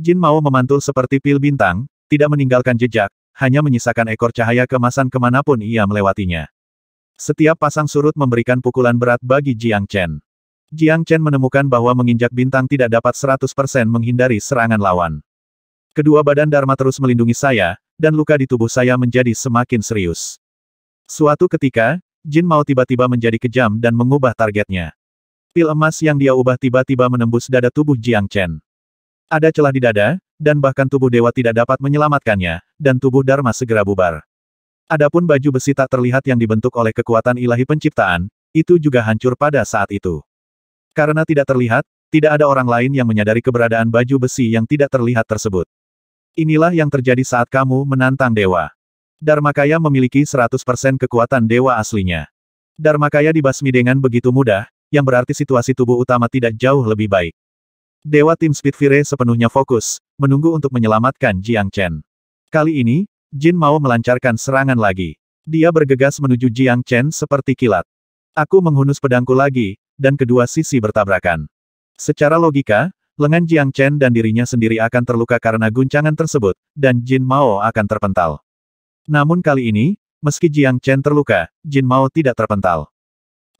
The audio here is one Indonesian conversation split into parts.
Jin Mao memantul seperti pil bintang, tidak meninggalkan jejak, hanya menyisakan ekor cahaya kemasan kemanapun ia melewatinya. Setiap pasang surut memberikan pukulan berat bagi Jiang Chen. Jiang Chen menemukan bahwa menginjak bintang tidak dapat 100% menghindari serangan lawan. Kedua badan Dharma terus melindungi saya, dan luka di tubuh saya menjadi semakin serius. Suatu ketika, Jin Mao tiba-tiba menjadi kejam dan mengubah targetnya. Pil emas yang dia ubah tiba-tiba menembus dada tubuh Jiang Chen. Ada celah di dada, dan bahkan tubuh dewa tidak dapat menyelamatkannya, dan tubuh Dharma segera bubar. Adapun baju besi tak terlihat yang dibentuk oleh kekuatan ilahi penciptaan, itu juga hancur pada saat itu. Karena tidak terlihat, tidak ada orang lain yang menyadari keberadaan baju besi yang tidak terlihat tersebut. Inilah yang terjadi saat kamu menantang dewa. Dharmakaya memiliki 100% kekuatan dewa aslinya. Dharmakaya dibasmi dengan begitu mudah, yang berarti situasi tubuh utama tidak jauh lebih baik. Dewa tim Spitfire sepenuhnya fokus, menunggu untuk menyelamatkan Jiang Chen. Kali ini, Jin Mao melancarkan serangan lagi. Dia bergegas menuju Jiang Chen seperti kilat. Aku menghunus pedangku lagi, dan kedua sisi bertabrakan. Secara logika, lengan Jiang Chen dan dirinya sendiri akan terluka karena guncangan tersebut, dan Jin Mao akan terpental. Namun kali ini, meski Jiang Chen terluka, Jin Mao tidak terpental.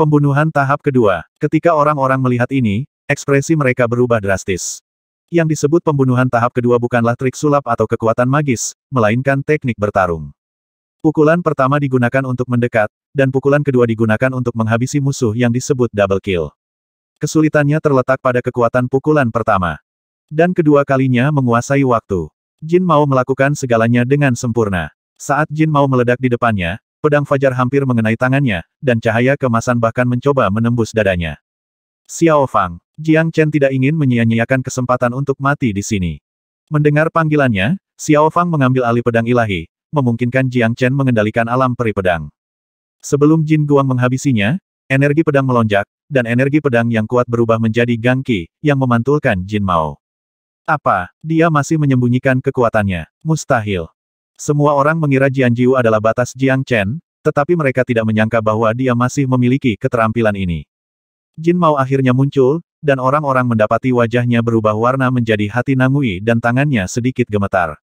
Pembunuhan tahap kedua. Ketika orang-orang melihat ini, Ekspresi mereka berubah drastis. Yang disebut pembunuhan tahap kedua bukanlah trik sulap atau kekuatan magis, melainkan teknik bertarung. Pukulan pertama digunakan untuk mendekat, dan pukulan kedua digunakan untuk menghabisi musuh yang disebut double kill. Kesulitannya terletak pada kekuatan pukulan pertama. Dan kedua kalinya menguasai waktu. Jin Mao melakukan segalanya dengan sempurna. Saat Jin Mao meledak di depannya, pedang fajar hampir mengenai tangannya, dan cahaya kemasan bahkan mencoba menembus dadanya. Xiao Fang, Jiang Chen tidak ingin menyia-nyiakan kesempatan untuk mati di sini. Mendengar panggilannya, Xiao Fang mengambil alih pedang ilahi, memungkinkan Jiang Chen mengendalikan alam peri pedang. Sebelum Jin Guang menghabisinya, energi pedang melonjak, dan energi pedang yang kuat berubah menjadi gangki, yang memantulkan Jin Mao. Apa, dia masih menyembunyikan kekuatannya? Mustahil. Semua orang mengira Jian Jiu adalah batas Jiang Chen, tetapi mereka tidak menyangka bahwa dia masih memiliki keterampilan ini. Jin Mao akhirnya muncul, dan orang-orang mendapati wajahnya berubah warna menjadi hati Nangui dan tangannya sedikit gemetar.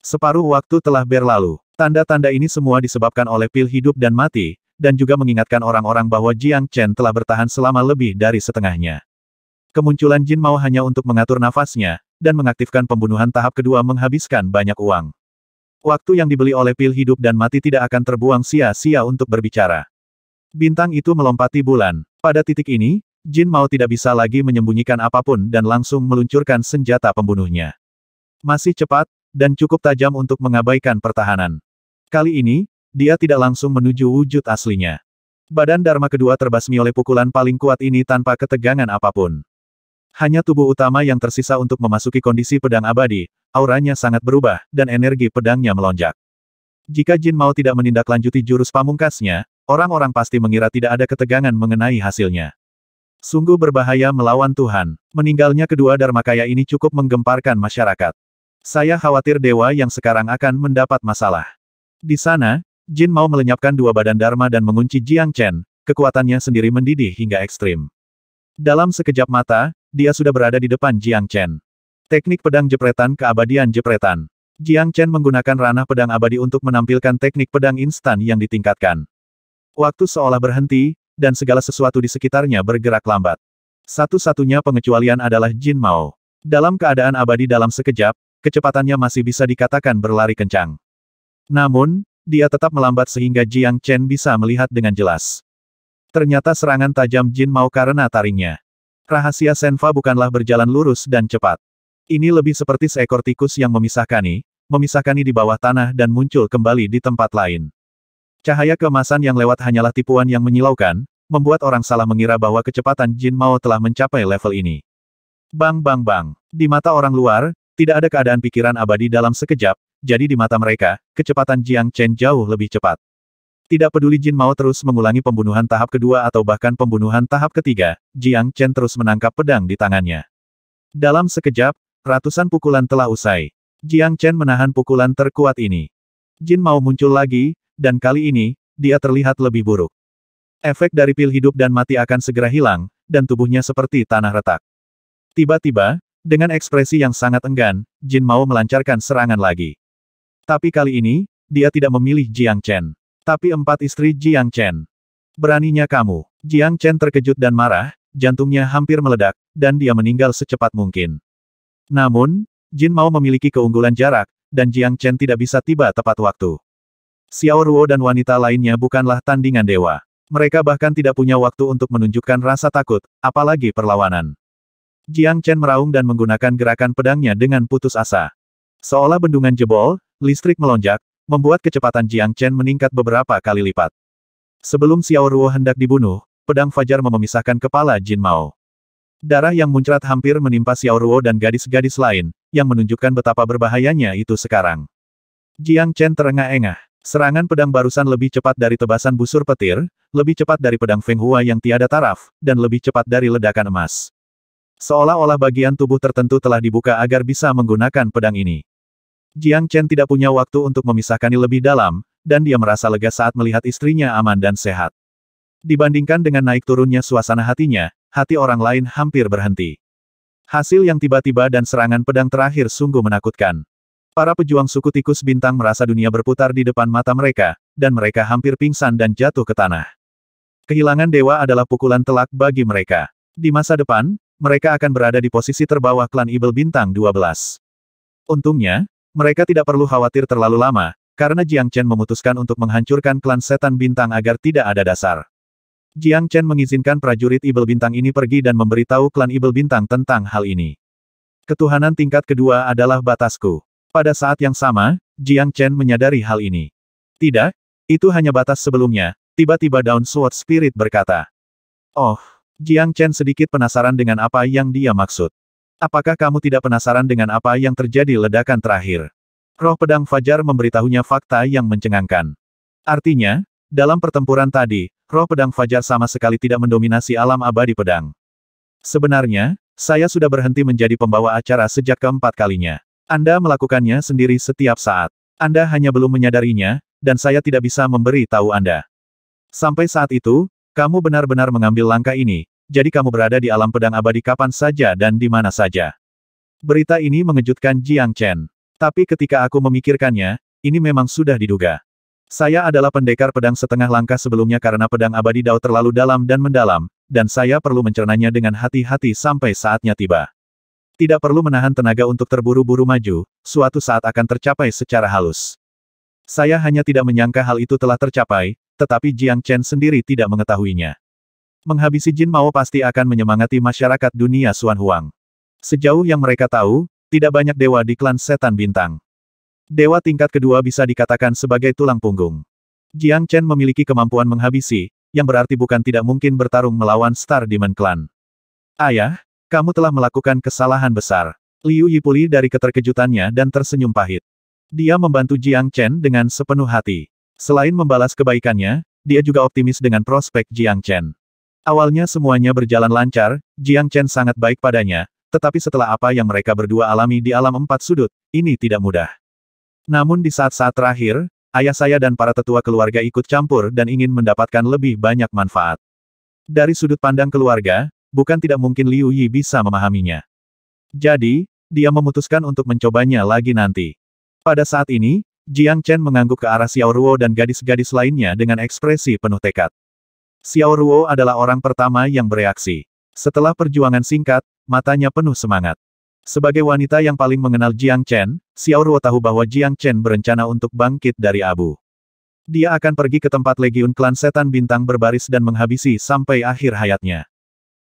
Separuh waktu telah berlalu. Tanda-tanda ini semua disebabkan oleh pil hidup dan mati, dan juga mengingatkan orang-orang bahwa Jiang Chen telah bertahan selama lebih dari setengahnya. Kemunculan Jin Mao hanya untuk mengatur nafasnya, dan mengaktifkan pembunuhan tahap kedua menghabiskan banyak uang. Waktu yang dibeli oleh pil hidup dan mati tidak akan terbuang sia-sia untuk berbicara. Bintang itu melompati bulan, pada titik ini, Jin Mao tidak bisa lagi menyembunyikan apapun dan langsung meluncurkan senjata pembunuhnya. Masih cepat, dan cukup tajam untuk mengabaikan pertahanan. Kali ini, dia tidak langsung menuju wujud aslinya. Badan Dharma kedua terbasmi oleh pukulan paling kuat ini tanpa ketegangan apapun. Hanya tubuh utama yang tersisa untuk memasuki kondisi pedang abadi, auranya sangat berubah, dan energi pedangnya melonjak. Jika Jin Mao tidak menindaklanjuti jurus pamungkasnya, orang-orang pasti mengira tidak ada ketegangan mengenai hasilnya. Sungguh berbahaya melawan Tuhan. Meninggalnya kedua Dharma Kaya ini cukup menggemparkan masyarakat. Saya khawatir dewa yang sekarang akan mendapat masalah. Di sana, Jin Mao melenyapkan dua badan Dharma dan mengunci Jiang Chen, kekuatannya sendiri mendidih hingga ekstrim. Dalam sekejap mata, dia sudah berada di depan Jiang Chen. Teknik pedang jepretan keabadian jepretan. Jiang Chen menggunakan ranah pedang abadi untuk menampilkan teknik pedang instan yang ditingkatkan. Waktu seolah berhenti, dan segala sesuatu di sekitarnya bergerak lambat. Satu-satunya pengecualian adalah Jin Mao. Dalam keadaan abadi dalam sekejap, kecepatannya masih bisa dikatakan berlari kencang. Namun, dia tetap melambat sehingga Jiang Chen bisa melihat dengan jelas. Ternyata serangan tajam Jin Mao karena taringnya. Rahasia Senfa bukanlah berjalan lurus dan cepat. Ini lebih seperti seekor tikus yang memisahkani, memisahkani di bawah tanah dan muncul kembali di tempat lain. Cahaya kemasan yang lewat hanyalah tipuan yang menyilaukan, membuat orang salah mengira bahwa kecepatan Jin Mao telah mencapai level ini. Bang bang bang. Di mata orang luar, tidak ada keadaan pikiran abadi dalam sekejap, jadi di mata mereka, kecepatan Jiang Chen jauh lebih cepat. Tidak peduli Jin Mao terus mengulangi pembunuhan tahap kedua atau bahkan pembunuhan tahap ketiga, Jiang Chen terus menangkap pedang di tangannya. Dalam sekejap, Ratusan pukulan telah usai. Jiang Chen menahan pukulan terkuat ini. Jin mau muncul lagi, dan kali ini, dia terlihat lebih buruk. Efek dari pil hidup dan mati akan segera hilang, dan tubuhnya seperti tanah retak. Tiba-tiba, dengan ekspresi yang sangat enggan, Jin mau melancarkan serangan lagi. Tapi kali ini, dia tidak memilih Jiang Chen. Tapi empat istri Jiang Chen. Beraninya kamu. Jiang Chen terkejut dan marah, jantungnya hampir meledak, dan dia meninggal secepat mungkin. Namun, Jin Mao memiliki keunggulan jarak, dan Jiang Chen tidak bisa tiba tepat waktu. Xiao Ruo dan wanita lainnya bukanlah tandingan dewa. Mereka bahkan tidak punya waktu untuk menunjukkan rasa takut, apalagi perlawanan. Jiang Chen meraung dan menggunakan gerakan pedangnya dengan putus asa. Seolah bendungan jebol, listrik melonjak, membuat kecepatan Jiang Chen meningkat beberapa kali lipat. Sebelum Xiao Ruo hendak dibunuh, pedang Fajar memisahkan kepala Jin Mao. Darah yang muncrat hampir menimpa Xiao Ruo dan gadis-gadis lain, yang menunjukkan betapa berbahayanya itu sekarang. Jiang Chen terengah-engah. Serangan pedang barusan lebih cepat dari tebasan busur petir, lebih cepat dari pedang Feng Hua yang tiada taraf, dan lebih cepat dari ledakan emas. Seolah-olah bagian tubuh tertentu telah dibuka agar bisa menggunakan pedang ini. Jiang Chen tidak punya waktu untuk memisahkannya lebih dalam, dan dia merasa lega saat melihat istrinya aman dan sehat. Dibandingkan dengan naik turunnya suasana hatinya, hati orang lain hampir berhenti. Hasil yang tiba-tiba dan serangan pedang terakhir sungguh menakutkan. Para pejuang suku tikus bintang merasa dunia berputar di depan mata mereka, dan mereka hampir pingsan dan jatuh ke tanah. Kehilangan dewa adalah pukulan telak bagi mereka. Di masa depan, mereka akan berada di posisi terbawah klan Ibel Bintang 12. Untungnya, mereka tidak perlu khawatir terlalu lama, karena Jiang Chen memutuskan untuk menghancurkan klan setan bintang agar tidak ada dasar. Jiang Chen mengizinkan prajurit Ibel Bintang ini pergi dan memberitahu klan Ibel Bintang tentang hal ini. Ketuhanan tingkat kedua adalah batasku. Pada saat yang sama, Jiang Chen menyadari hal ini. Tidak, itu hanya batas sebelumnya, tiba-tiba Down Sword Spirit berkata. Oh, Jiang Chen sedikit penasaran dengan apa yang dia maksud. Apakah kamu tidak penasaran dengan apa yang terjadi ledakan terakhir? Roh pedang Fajar memberitahunya fakta yang mencengangkan. Artinya, dalam pertempuran tadi, roh pedang Fajar sama sekali tidak mendominasi alam abadi pedang. Sebenarnya, saya sudah berhenti menjadi pembawa acara sejak keempat kalinya. Anda melakukannya sendiri setiap saat. Anda hanya belum menyadarinya, dan saya tidak bisa memberi tahu Anda. Sampai saat itu, kamu benar-benar mengambil langkah ini, jadi kamu berada di alam pedang abadi kapan saja dan di mana saja. Berita ini mengejutkan Jiang Chen. Tapi ketika aku memikirkannya, ini memang sudah diduga. Saya adalah pendekar pedang setengah langkah sebelumnya karena pedang abadi Dao terlalu dalam dan mendalam, dan saya perlu mencernanya dengan hati-hati sampai saatnya tiba. Tidak perlu menahan tenaga untuk terburu-buru maju, suatu saat akan tercapai secara halus. Saya hanya tidak menyangka hal itu telah tercapai, tetapi Jiang Chen sendiri tidak mengetahuinya. Menghabisi Jin Mao pasti akan menyemangati masyarakat dunia Xuan Huang. Sejauh yang mereka tahu, tidak banyak dewa di klan setan bintang. Dewa tingkat kedua bisa dikatakan sebagai tulang punggung. Jiang Chen memiliki kemampuan menghabisi, yang berarti bukan tidak mungkin bertarung melawan Star Demon Clan. Ayah, kamu telah melakukan kesalahan besar. Liu Yipuli dari keterkejutannya dan tersenyum pahit. Dia membantu Jiang Chen dengan sepenuh hati. Selain membalas kebaikannya, dia juga optimis dengan prospek Jiang Chen. Awalnya semuanya berjalan lancar, Jiang Chen sangat baik padanya, tetapi setelah apa yang mereka berdua alami di alam empat sudut, ini tidak mudah. Namun di saat-saat terakhir, ayah saya dan para tetua keluarga ikut campur dan ingin mendapatkan lebih banyak manfaat. Dari sudut pandang keluarga, bukan tidak mungkin Liu Yi bisa memahaminya. Jadi, dia memutuskan untuk mencobanya lagi nanti. Pada saat ini, Jiang Chen mengangguk ke arah Xiao Ruo dan gadis-gadis lainnya dengan ekspresi penuh tekad. Xiao Ruo adalah orang pertama yang bereaksi. Setelah perjuangan singkat, matanya penuh semangat. Sebagai wanita yang paling mengenal Jiang Chen, Xiao Ruo tahu bahwa Jiang Chen berencana untuk bangkit dari abu. Dia akan pergi ke tempat legiun klan setan bintang berbaris dan menghabisi sampai akhir hayatnya.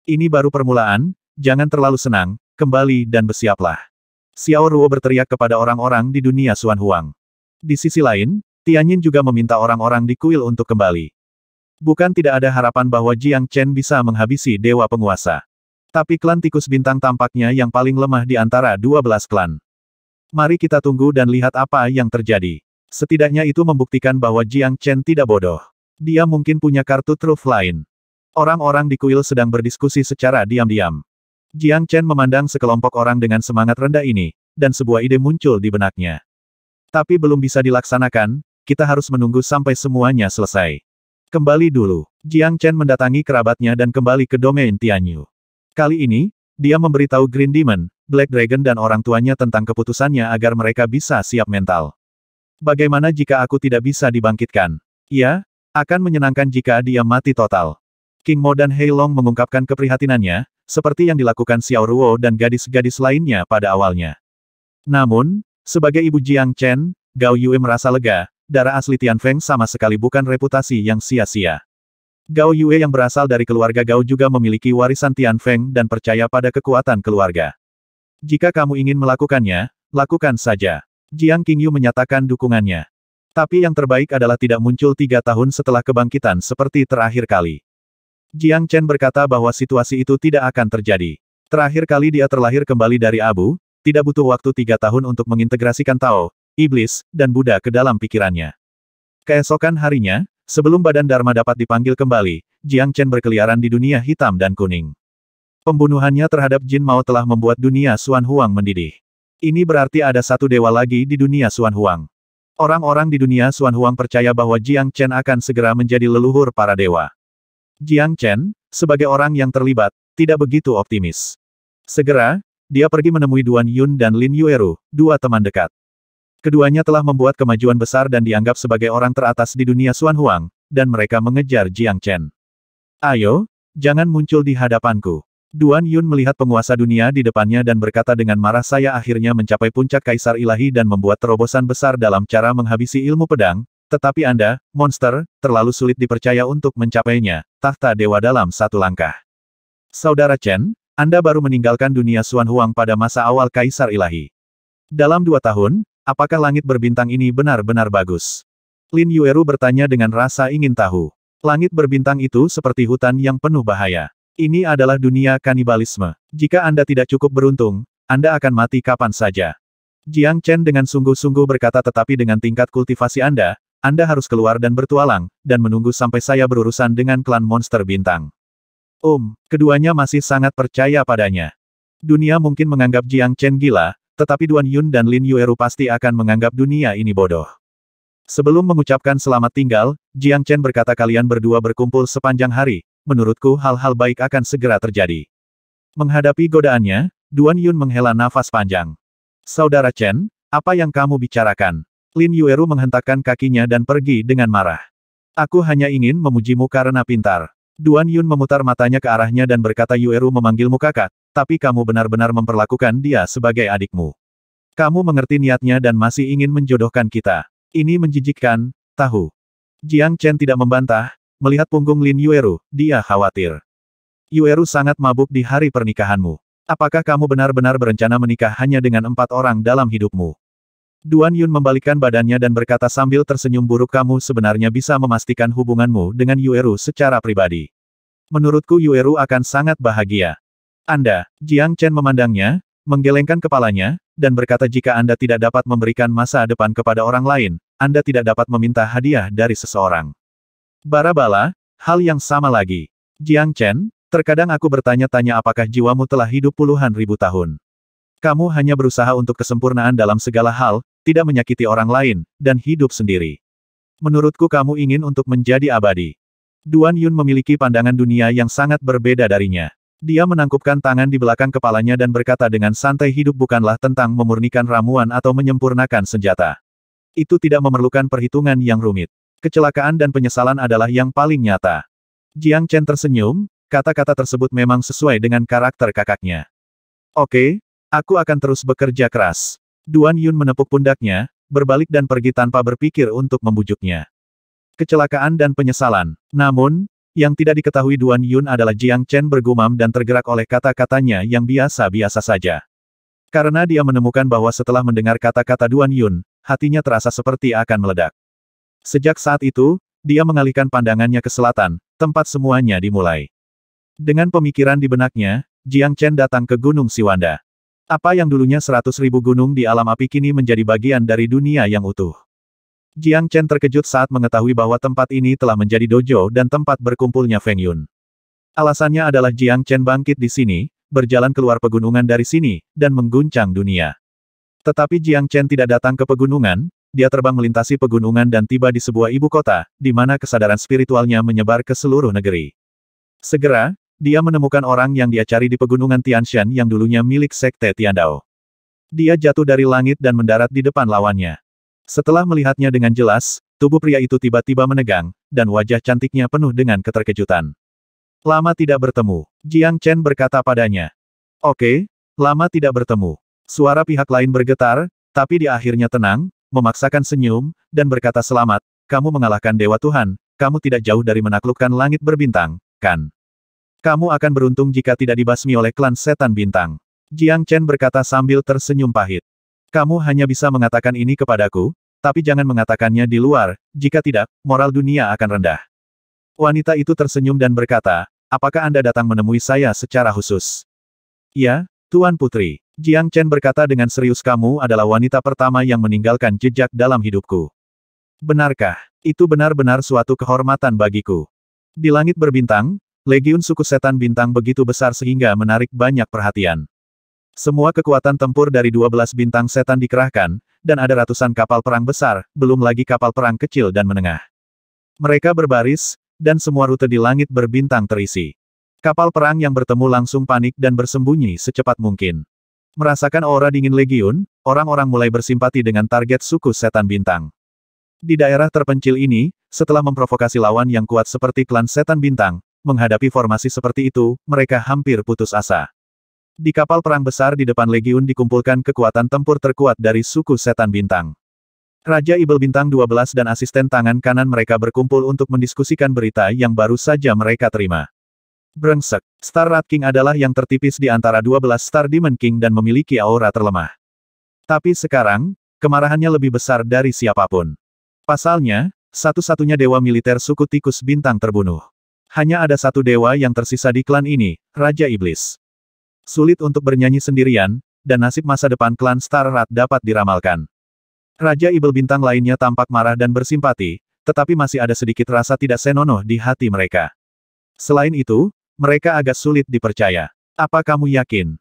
Ini baru permulaan, jangan terlalu senang, kembali dan bersiaplah. Xiao Ruo berteriak kepada orang-orang di dunia Suan Huang. Di sisi lain, Tianyin juga meminta orang-orang di kuil untuk kembali. Bukan tidak ada harapan bahwa Jiang Chen bisa menghabisi dewa penguasa. Tapi klan tikus bintang tampaknya yang paling lemah di antara 12 klan. Mari kita tunggu dan lihat apa yang terjadi. Setidaknya itu membuktikan bahwa Jiang Chen tidak bodoh. Dia mungkin punya kartu truf lain. Orang-orang di kuil sedang berdiskusi secara diam-diam. Jiang Chen memandang sekelompok orang dengan semangat rendah ini, dan sebuah ide muncul di benaknya. Tapi belum bisa dilaksanakan, kita harus menunggu sampai semuanya selesai. Kembali dulu, Jiang Chen mendatangi kerabatnya dan kembali ke domain Tianyu. Kali ini, dia memberitahu Green Demon, Black Dragon dan orang tuanya tentang keputusannya agar mereka bisa siap mental. Bagaimana jika aku tidak bisa dibangkitkan? Ya, akan menyenangkan jika dia mati total. King Mo dan Heilong mengungkapkan keprihatinannya, seperti yang dilakukan Xiao Ruo dan gadis-gadis lainnya pada awalnya. Namun, sebagai ibu Jiang Chen, Gao Yue merasa lega, darah asli Tian Feng sama sekali bukan reputasi yang sia-sia. Gao Yue yang berasal dari keluarga Gao juga memiliki warisan Tian Feng dan percaya pada kekuatan keluarga. Jika kamu ingin melakukannya, lakukan saja. Jiang Qingyu menyatakan dukungannya. Tapi yang terbaik adalah tidak muncul tiga tahun setelah kebangkitan seperti terakhir kali. Jiang Chen berkata bahwa situasi itu tidak akan terjadi. Terakhir kali dia terlahir kembali dari abu, tidak butuh waktu tiga tahun untuk mengintegrasikan Tao, Iblis, dan Buddha ke dalam pikirannya. Keesokan harinya, Sebelum badan Dharma dapat dipanggil kembali, Jiang Chen berkeliaran di dunia hitam dan kuning. Pembunuhannya terhadap Jin Mao telah membuat dunia Xuan Huang mendidih. Ini berarti ada satu dewa lagi di dunia Xuan Huang. Orang-orang di dunia Xuan Huang percaya bahwa Jiang Chen akan segera menjadi leluhur para dewa. Jiang Chen, sebagai orang yang terlibat, tidak begitu optimis. Segera, dia pergi menemui Duan Yun dan Lin Yueru, dua teman dekat. Keduanya telah membuat kemajuan besar dan dianggap sebagai orang teratas di dunia Xuan Huang, dan mereka mengejar Jiang Chen. Ayo, jangan muncul di hadapanku. Duan Yun melihat penguasa dunia di depannya dan berkata dengan marah saya akhirnya mencapai puncak Kaisar Ilahi dan membuat terobosan besar dalam cara menghabisi ilmu pedang, tetapi Anda, monster, terlalu sulit dipercaya untuk mencapainya, tahta dewa dalam satu langkah. Saudara Chen, Anda baru meninggalkan dunia Xuan Huang pada masa awal Kaisar Ilahi. Dalam dua tahun, Apakah langit berbintang ini benar-benar bagus? Lin Yueru bertanya dengan rasa ingin tahu. Langit berbintang itu seperti hutan yang penuh bahaya. Ini adalah dunia kanibalisme. Jika Anda tidak cukup beruntung, Anda akan mati kapan saja. Jiang Chen dengan sungguh-sungguh berkata tetapi dengan tingkat kultivasi Anda, Anda harus keluar dan bertualang, dan menunggu sampai saya berurusan dengan klan monster bintang. Om, um, keduanya masih sangat percaya padanya. Dunia mungkin menganggap Jiang Chen gila, tetapi Duan Yun dan Lin Yueru pasti akan menganggap dunia ini bodoh. Sebelum mengucapkan selamat tinggal, Jiang Chen berkata kalian berdua berkumpul sepanjang hari, menurutku hal-hal baik akan segera terjadi. Menghadapi godaannya, Duan Yun menghela nafas panjang. Saudara Chen, apa yang kamu bicarakan? Lin Yueru menghentakkan kakinya dan pergi dengan marah. Aku hanya ingin memujimu karena pintar. Duan Yun memutar matanya ke arahnya dan berkata Yueru memanggilmu kakak, tapi kamu benar-benar memperlakukan dia sebagai adikmu. Kamu mengerti niatnya dan masih ingin menjodohkan kita. Ini menjijikkan, tahu. Jiang Chen tidak membantah, melihat punggung Lin Yueru, dia khawatir. Yueru sangat mabuk di hari pernikahanmu. Apakah kamu benar-benar berencana menikah hanya dengan empat orang dalam hidupmu? Duan Yun membalikkan badannya dan berkata sambil tersenyum buruk kamu sebenarnya bisa memastikan hubunganmu dengan Yueru secara pribadi. Menurutku Yueru akan sangat bahagia. Anda, Jiang Chen memandangnya, menggelengkan kepalanya, dan berkata jika Anda tidak dapat memberikan masa depan kepada orang lain, Anda tidak dapat meminta hadiah dari seseorang. Barabala, hal yang sama lagi. Jiang Chen, terkadang aku bertanya-tanya apakah jiwamu telah hidup puluhan ribu tahun. Kamu hanya berusaha untuk kesempurnaan dalam segala hal, tidak menyakiti orang lain, dan hidup sendiri. Menurutku kamu ingin untuk menjadi abadi. Duan Yun memiliki pandangan dunia yang sangat berbeda darinya. Dia menangkupkan tangan di belakang kepalanya dan berkata dengan santai hidup bukanlah tentang memurnikan ramuan atau menyempurnakan senjata. Itu tidak memerlukan perhitungan yang rumit. Kecelakaan dan penyesalan adalah yang paling nyata. Jiang Chen tersenyum, kata-kata tersebut memang sesuai dengan karakter kakaknya. Oke, aku akan terus bekerja keras. Duan Yun menepuk pundaknya, berbalik dan pergi tanpa berpikir untuk membujuknya. Kecelakaan dan penyesalan. Namun, yang tidak diketahui Duan Yun adalah Jiang Chen bergumam dan tergerak oleh kata-katanya yang biasa-biasa saja. Karena dia menemukan bahwa setelah mendengar kata-kata Duan Yun, hatinya terasa seperti akan meledak. Sejak saat itu, dia mengalihkan pandangannya ke selatan, tempat semuanya dimulai. Dengan pemikiran di benaknya, Jiang Chen datang ke Gunung Siwanda. Apa yang dulunya seratus ribu gunung di alam api kini menjadi bagian dari dunia yang utuh. Jiang Chen terkejut saat mengetahui bahwa tempat ini telah menjadi dojo dan tempat berkumpulnya Feng Yun. Alasannya adalah Jiang Chen bangkit di sini, berjalan keluar pegunungan dari sini, dan mengguncang dunia. Tetapi Jiang Chen tidak datang ke pegunungan, dia terbang melintasi pegunungan dan tiba di sebuah ibu kota, di mana kesadaran spiritualnya menyebar ke seluruh negeri. Segera, dia menemukan orang yang dia cari di pegunungan Tianshan yang dulunya milik Sekte Tiandao. Dia jatuh dari langit dan mendarat di depan lawannya. Setelah melihatnya dengan jelas, tubuh pria itu tiba-tiba menegang, dan wajah cantiknya penuh dengan keterkejutan. Lama tidak bertemu, Jiang Chen berkata padanya. Oke, lama tidak bertemu. Suara pihak lain bergetar, tapi di akhirnya tenang, memaksakan senyum, dan berkata selamat, kamu mengalahkan Dewa Tuhan, kamu tidak jauh dari menaklukkan langit berbintang, kan? Kamu akan beruntung jika tidak dibasmi oleh klan setan bintang. Jiang Chen berkata sambil tersenyum pahit. Kamu hanya bisa mengatakan ini kepadaku, tapi jangan mengatakannya di luar, jika tidak, moral dunia akan rendah. Wanita itu tersenyum dan berkata, apakah Anda datang menemui saya secara khusus? Ya, Tuan Putri. Jiang Chen berkata dengan serius kamu adalah wanita pertama yang meninggalkan jejak dalam hidupku. Benarkah? Itu benar-benar suatu kehormatan bagiku. Di langit berbintang, legiun suku setan bintang begitu besar sehingga menarik banyak perhatian. Semua kekuatan tempur dari 12 bintang setan dikerahkan, dan ada ratusan kapal perang besar, belum lagi kapal perang kecil dan menengah. Mereka berbaris, dan semua rute di langit berbintang terisi. Kapal perang yang bertemu langsung panik dan bersembunyi secepat mungkin. Merasakan aura dingin legiun, orang-orang mulai bersimpati dengan target suku setan bintang. Di daerah terpencil ini, setelah memprovokasi lawan yang kuat seperti klan setan bintang, menghadapi formasi seperti itu, mereka hampir putus asa. Di kapal perang besar di depan Legiun dikumpulkan kekuatan tempur terkuat dari suku Setan Bintang. Raja Ibel Bintang 12 dan asisten tangan kanan mereka berkumpul untuk mendiskusikan berita yang baru saja mereka terima. Brengsek, Star Rat King adalah yang tertipis di antara 12 Star Demon King dan memiliki aura terlemah. Tapi sekarang, kemarahannya lebih besar dari siapapun. Pasalnya, satu-satunya dewa militer suku tikus bintang terbunuh. Hanya ada satu dewa yang tersisa di klan ini, Raja Iblis. Sulit untuk bernyanyi sendirian, dan nasib masa depan klan Star Rat dapat diramalkan. Raja Ibel Bintang lainnya tampak marah dan bersimpati, tetapi masih ada sedikit rasa tidak senonoh di hati mereka. Selain itu, mereka agak sulit dipercaya. Apa kamu yakin?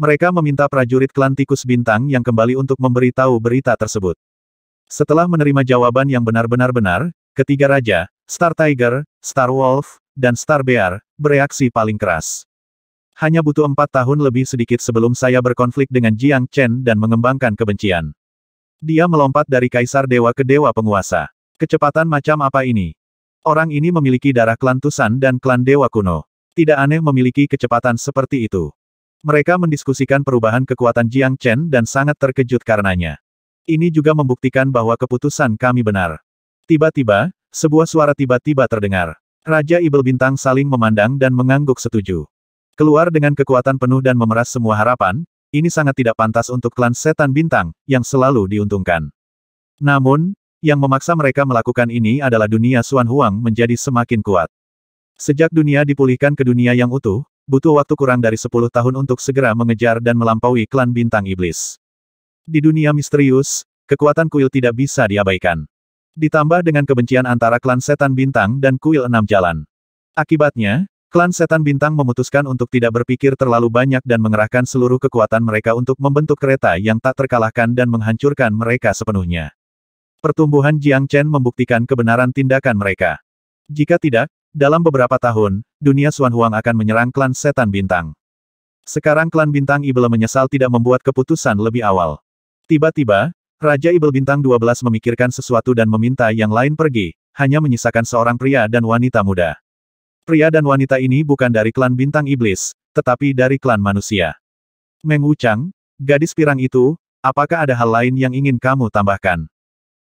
Mereka meminta prajurit klan Tikus Bintang yang kembali untuk memberitahu berita tersebut. Setelah menerima jawaban yang benar-benar benar, ketiga raja, Star Tiger, Star Wolf, dan Star Bear, bereaksi paling keras. Hanya butuh empat tahun lebih sedikit sebelum saya berkonflik dengan Jiang Chen dan mengembangkan kebencian. Dia melompat dari kaisar dewa ke dewa penguasa. Kecepatan macam apa ini? Orang ini memiliki darah klan Tusan dan klan dewa kuno. Tidak aneh memiliki kecepatan seperti itu. Mereka mendiskusikan perubahan kekuatan Jiang Chen dan sangat terkejut karenanya. Ini juga membuktikan bahwa keputusan kami benar. Tiba-tiba, sebuah suara tiba-tiba terdengar. Raja Ibel Bintang saling memandang dan mengangguk setuju. Keluar dengan kekuatan penuh dan memeras semua harapan, ini sangat tidak pantas untuk klan setan bintang, yang selalu diuntungkan. Namun, yang memaksa mereka melakukan ini adalah dunia Suan Huang menjadi semakin kuat. Sejak dunia dipulihkan ke dunia yang utuh, butuh waktu kurang dari 10 tahun untuk segera mengejar dan melampaui klan bintang iblis. Di dunia misterius, kekuatan kuil tidak bisa diabaikan. Ditambah dengan kebencian antara klan setan bintang dan kuil enam jalan. Akibatnya, Klan Setan Bintang memutuskan untuk tidak berpikir terlalu banyak dan mengerahkan seluruh kekuatan mereka untuk membentuk kereta yang tak terkalahkan dan menghancurkan mereka sepenuhnya. Pertumbuhan Jiang Chen membuktikan kebenaran tindakan mereka. Jika tidak, dalam beberapa tahun, dunia Suan Huang akan menyerang klan Setan Bintang. Sekarang klan Bintang Ibel menyesal tidak membuat keputusan lebih awal. Tiba-tiba, Raja Ibel Bintang 12 memikirkan sesuatu dan meminta yang lain pergi, hanya menyisakan seorang pria dan wanita muda. Pria dan wanita ini bukan dari klan bintang iblis, tetapi dari klan manusia. Meng Wuchang, gadis pirang itu, apakah ada hal lain yang ingin kamu tambahkan?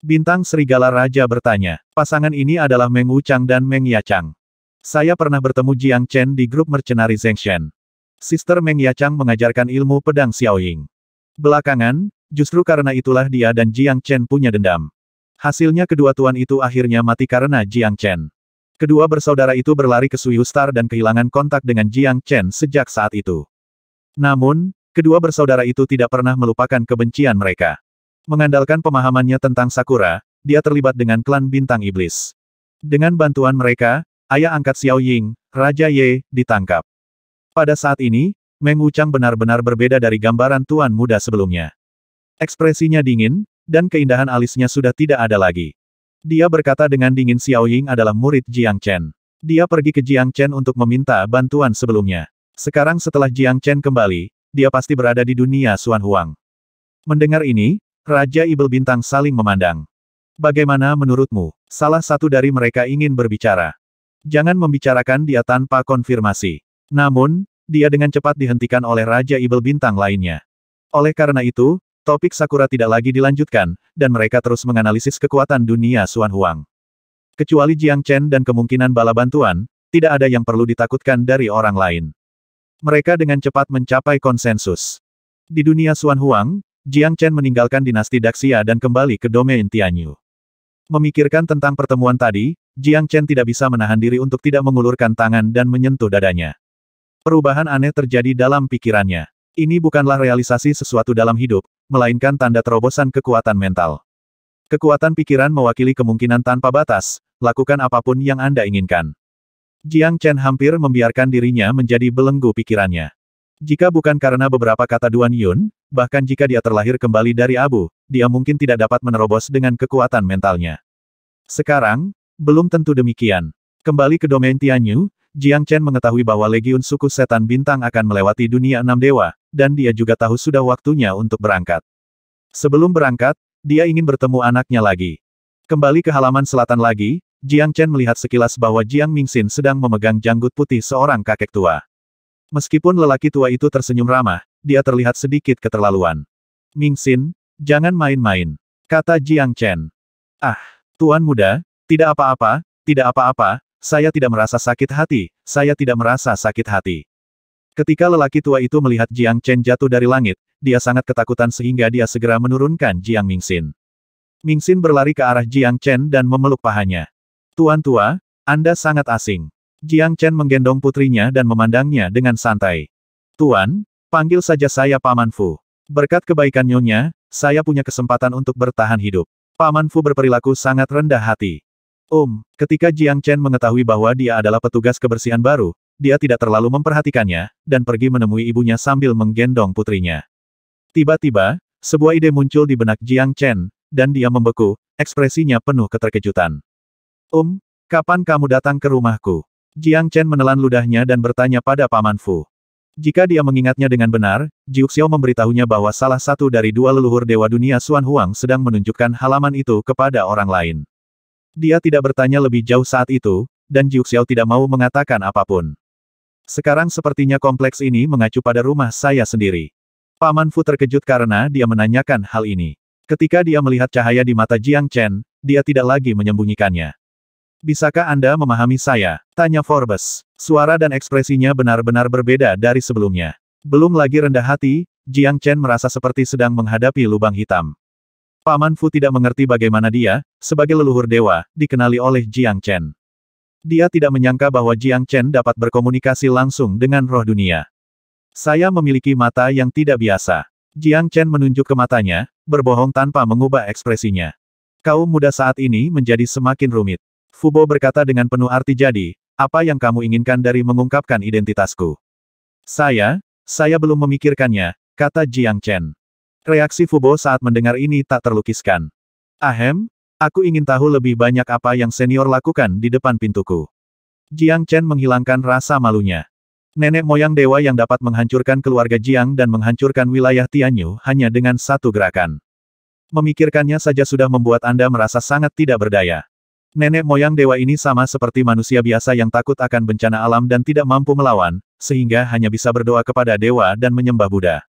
Bintang Serigala Raja bertanya. Pasangan ini adalah Meng Wuchang dan Meng Yachang. Saya pernah bertemu Jiang Chen di grup mercenari Shen. Sister Meng Yachang mengajarkan ilmu pedang Xiaoying. Belakangan, justru karena itulah dia dan Jiang Chen punya dendam. Hasilnya kedua tuan itu akhirnya mati karena Jiang Chen. Kedua bersaudara itu berlari ke Suyu Star dan kehilangan kontak dengan Jiang Chen sejak saat itu. Namun, kedua bersaudara itu tidak pernah melupakan kebencian mereka. Mengandalkan pemahamannya tentang Sakura, dia terlibat dengan klan Bintang Iblis. Dengan bantuan mereka, ayah angkat Xiao Ying, Raja Ye, ditangkap. Pada saat ini, Meng Wuchang benar-benar berbeda dari gambaran tuan muda sebelumnya. Ekspresinya dingin, dan keindahan alisnya sudah tidak ada lagi. Dia berkata dengan dingin Xiao Ying adalah murid Jiang Chen. Dia pergi ke Jiang Chen untuk meminta bantuan sebelumnya. Sekarang setelah Jiang Chen kembali, dia pasti berada di dunia Xuan Huang. Mendengar ini, Raja Ibel Bintang saling memandang. Bagaimana menurutmu, salah satu dari mereka ingin berbicara. Jangan membicarakan dia tanpa konfirmasi. Namun, dia dengan cepat dihentikan oleh Raja Ibel Bintang lainnya. Oleh karena itu, Topik Sakura tidak lagi dilanjutkan, dan mereka terus menganalisis kekuatan dunia Suan Huang. Kecuali Jiang Chen dan kemungkinan bala bantuan, tidak ada yang perlu ditakutkan dari orang lain. Mereka dengan cepat mencapai konsensus. Di dunia Suan Huang, Jiang Chen meninggalkan dinasti Daxia dan kembali ke domain Tianyu. Memikirkan tentang pertemuan tadi, Jiang Chen tidak bisa menahan diri untuk tidak mengulurkan tangan dan menyentuh dadanya. Perubahan aneh terjadi dalam pikirannya. Ini bukanlah realisasi sesuatu dalam hidup, melainkan tanda terobosan kekuatan mental. Kekuatan pikiran mewakili kemungkinan tanpa batas, lakukan apapun yang Anda inginkan. Jiang Chen hampir membiarkan dirinya menjadi belenggu pikirannya. Jika bukan karena beberapa kata Duan Yun, bahkan jika dia terlahir kembali dari abu, dia mungkin tidak dapat menerobos dengan kekuatan mentalnya. Sekarang, belum tentu demikian. Kembali ke domain Tianyu, Jiang Chen mengetahui bahwa Legiun Suku Setan Bintang akan melewati dunia enam dewa, dan dia juga tahu sudah waktunya untuk berangkat. Sebelum berangkat, dia ingin bertemu anaknya lagi. Kembali ke halaman selatan lagi, Jiang Chen melihat sekilas bahwa Jiang Mingxin sedang memegang janggut putih seorang kakek tua. Meskipun lelaki tua itu tersenyum ramah, dia terlihat sedikit keterlaluan. Mingxin, jangan main-main, kata Jiang Chen. Ah, tuan muda, tidak apa-apa, tidak apa-apa, saya tidak merasa sakit hati, saya tidak merasa sakit hati. Ketika lelaki tua itu melihat Jiang Chen jatuh dari langit, dia sangat ketakutan sehingga dia segera menurunkan Jiang Mingxin. Mingxin berlari ke arah Jiang Chen dan memeluk pahanya. Tuan tua, Anda sangat asing. Jiang Chen menggendong putrinya dan memandangnya dengan santai. Tuan, panggil saja saya Paman Fu. Berkat kebaikan nyonya, saya punya kesempatan untuk bertahan hidup. Paman Fu berperilaku sangat rendah hati. Om, um, ketika Jiang Chen mengetahui bahwa dia adalah petugas kebersihan baru, dia tidak terlalu memperhatikannya, dan pergi menemui ibunya sambil menggendong putrinya. Tiba-tiba, sebuah ide muncul di benak Jiang Chen, dan dia membeku, ekspresinya penuh keterkejutan. Um, kapan kamu datang ke rumahku? Jiang Chen menelan ludahnya dan bertanya pada Paman Fu. Jika dia mengingatnya dengan benar, Jiu Xiao memberitahunya bahwa salah satu dari dua leluhur Dewa Dunia Xuan Huang sedang menunjukkan halaman itu kepada orang lain. Dia tidak bertanya lebih jauh saat itu, dan Jiu Xiao tidak mau mengatakan apapun. Sekarang sepertinya kompleks ini mengacu pada rumah saya sendiri. Paman Fu terkejut karena dia menanyakan hal ini. Ketika dia melihat cahaya di mata Jiang Chen, dia tidak lagi menyembunyikannya. Bisakah Anda memahami saya? Tanya Forbes. Suara dan ekspresinya benar-benar berbeda dari sebelumnya. Belum lagi rendah hati, Jiang Chen merasa seperti sedang menghadapi lubang hitam. Paman Fu tidak mengerti bagaimana dia, sebagai leluhur dewa, dikenali oleh Jiang Chen. Dia tidak menyangka bahwa Jiang Chen dapat berkomunikasi langsung dengan roh dunia. Saya memiliki mata yang tidak biasa. Jiang Chen menunjuk ke matanya, berbohong tanpa mengubah ekspresinya. Kaum muda saat ini menjadi semakin rumit. Fubo berkata dengan penuh arti jadi, apa yang kamu inginkan dari mengungkapkan identitasku? Saya, saya belum memikirkannya, kata Jiang Chen. Reaksi Fubo saat mendengar ini tak terlukiskan. Ahem, Aku ingin tahu lebih banyak apa yang senior lakukan di depan pintuku. Jiang Chen menghilangkan rasa malunya. Nenek moyang dewa yang dapat menghancurkan keluarga Jiang dan menghancurkan wilayah Tianyu hanya dengan satu gerakan. Memikirkannya saja sudah membuat Anda merasa sangat tidak berdaya. Nenek moyang dewa ini sama seperti manusia biasa yang takut akan bencana alam dan tidak mampu melawan, sehingga hanya bisa berdoa kepada dewa dan menyembah Buddha.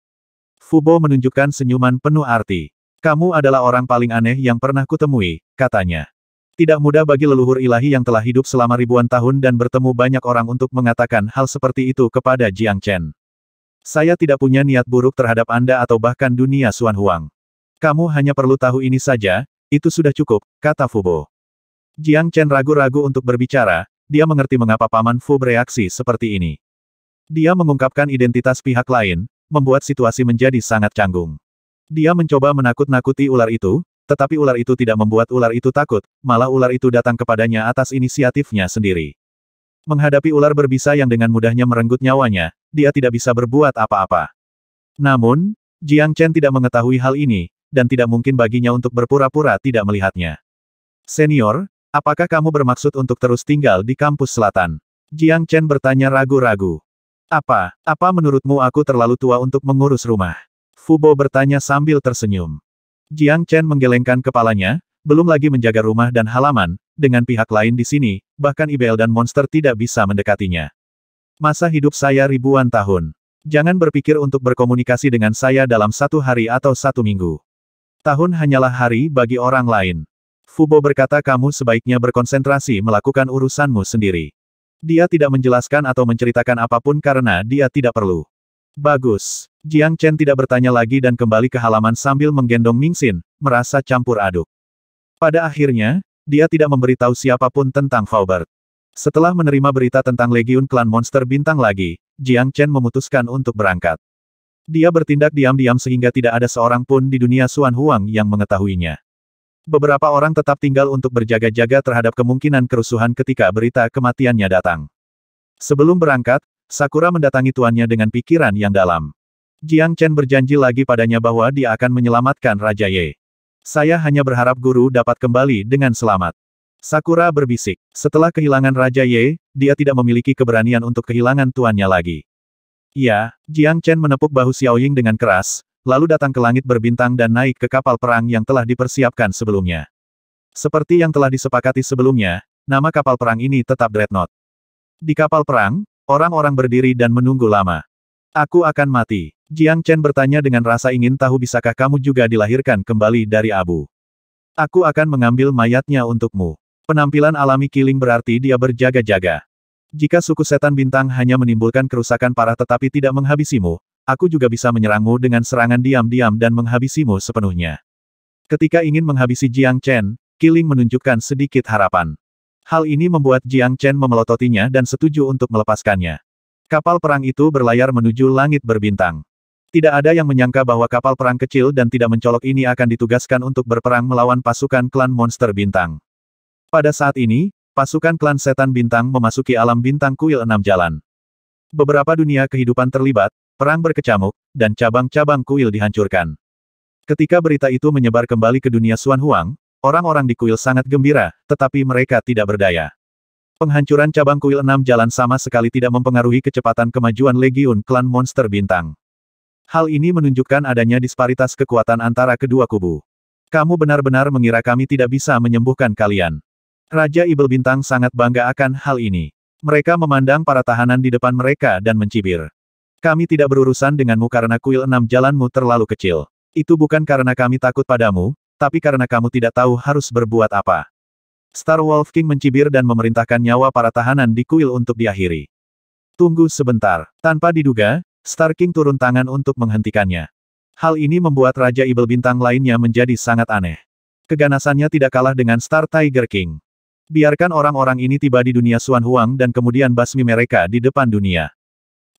Fubo menunjukkan senyuman penuh arti. Kamu adalah orang paling aneh yang pernah kutemui, katanya. Tidak mudah bagi leluhur ilahi yang telah hidup selama ribuan tahun dan bertemu banyak orang untuk mengatakan hal seperti itu kepada Jiang Chen. Saya tidak punya niat buruk terhadap Anda atau bahkan dunia Suan Huang. Kamu hanya perlu tahu ini saja, itu sudah cukup, kata Fubo. Jiang Chen ragu-ragu untuk berbicara, dia mengerti mengapa Paman Fu bereaksi seperti ini. Dia mengungkapkan identitas pihak lain, membuat situasi menjadi sangat canggung. Dia mencoba menakut-nakuti ular itu, tetapi ular itu tidak membuat ular itu takut, malah ular itu datang kepadanya atas inisiatifnya sendiri. Menghadapi ular berbisa yang dengan mudahnya merenggut nyawanya, dia tidak bisa berbuat apa-apa. Namun, Jiang Chen tidak mengetahui hal ini, dan tidak mungkin baginya untuk berpura-pura tidak melihatnya. Senior, apakah kamu bermaksud untuk terus tinggal di kampus selatan? Jiang Chen bertanya ragu-ragu. Apa, apa menurutmu aku terlalu tua untuk mengurus rumah? Fubo bertanya sambil tersenyum. Jiang Chen menggelengkan kepalanya, belum lagi menjaga rumah dan halaman, dengan pihak lain di sini, bahkan ibel dan monster tidak bisa mendekatinya. Masa hidup saya ribuan tahun. Jangan berpikir untuk berkomunikasi dengan saya dalam satu hari atau satu minggu. Tahun hanyalah hari bagi orang lain. Fubo berkata kamu sebaiknya berkonsentrasi melakukan urusanmu sendiri. Dia tidak menjelaskan atau menceritakan apapun karena dia tidak perlu. Bagus. Jiang Chen tidak bertanya lagi dan kembali ke halaman sambil menggendong Ming Xin, merasa campur aduk. Pada akhirnya, dia tidak memberitahu siapapun tentang Faubert. Setelah menerima berita tentang Legiun Klan Monster Bintang lagi, Jiang Chen memutuskan untuk berangkat. Dia bertindak diam-diam sehingga tidak ada seorang pun di dunia Suan Huang yang mengetahuinya. Beberapa orang tetap tinggal untuk berjaga-jaga terhadap kemungkinan kerusuhan ketika berita kematiannya datang. Sebelum berangkat, Sakura mendatangi tuannya dengan pikiran yang dalam. Jiang Chen berjanji lagi padanya bahwa dia akan menyelamatkan Raja Ye. Saya hanya berharap guru dapat kembali dengan selamat. Sakura berbisik, setelah kehilangan Raja Ye, dia tidak memiliki keberanian untuk kehilangan tuannya lagi. Ya, Jiang Chen menepuk bahu Xiaoying dengan keras, lalu datang ke langit berbintang dan naik ke kapal perang yang telah dipersiapkan sebelumnya. Seperti yang telah disepakati sebelumnya, nama kapal perang ini tetap Dreadnought. Di kapal perang, Orang-orang berdiri dan menunggu lama. Aku akan mati. Jiang Chen bertanya dengan rasa ingin tahu bisakah kamu juga dilahirkan kembali dari abu. Aku akan mengambil mayatnya untukmu. Penampilan alami Killing berarti dia berjaga-jaga. Jika suku setan bintang hanya menimbulkan kerusakan parah tetapi tidak menghabisimu, aku juga bisa menyerangmu dengan serangan diam-diam dan menghabisimu sepenuhnya. Ketika ingin menghabisi Jiang Chen, Killing menunjukkan sedikit harapan. Hal ini membuat Jiang Chen memelototinya dan setuju untuk melepaskannya. Kapal perang itu berlayar menuju langit berbintang. Tidak ada yang menyangka bahwa kapal perang kecil dan tidak mencolok ini akan ditugaskan untuk berperang melawan pasukan klan monster bintang. Pada saat ini, pasukan klan setan bintang memasuki alam bintang kuil enam jalan. Beberapa dunia kehidupan terlibat, perang berkecamuk, dan cabang-cabang kuil dihancurkan. Ketika berita itu menyebar kembali ke dunia Xuan Huang, Orang-orang di kuil sangat gembira, tetapi mereka tidak berdaya. Penghancuran cabang kuil enam jalan sama sekali tidak mempengaruhi kecepatan kemajuan legiun klan monster bintang. Hal ini menunjukkan adanya disparitas kekuatan antara kedua kubu. Kamu benar-benar mengira kami tidak bisa menyembuhkan kalian. Raja Ibel Bintang sangat bangga akan hal ini. Mereka memandang para tahanan di depan mereka dan mencibir. Kami tidak berurusan denganmu karena kuil enam jalanmu terlalu kecil. Itu bukan karena kami takut padamu, tapi karena kamu tidak tahu harus berbuat apa. Star Wolf King mencibir dan memerintahkan nyawa para tahanan di kuil untuk diakhiri. Tunggu sebentar. Tanpa diduga, Star King turun tangan untuk menghentikannya. Hal ini membuat Raja Ibel Bintang lainnya menjadi sangat aneh. Keganasannya tidak kalah dengan Star Tiger King. Biarkan orang-orang ini tiba di dunia Suan Huang dan kemudian basmi mereka di depan dunia.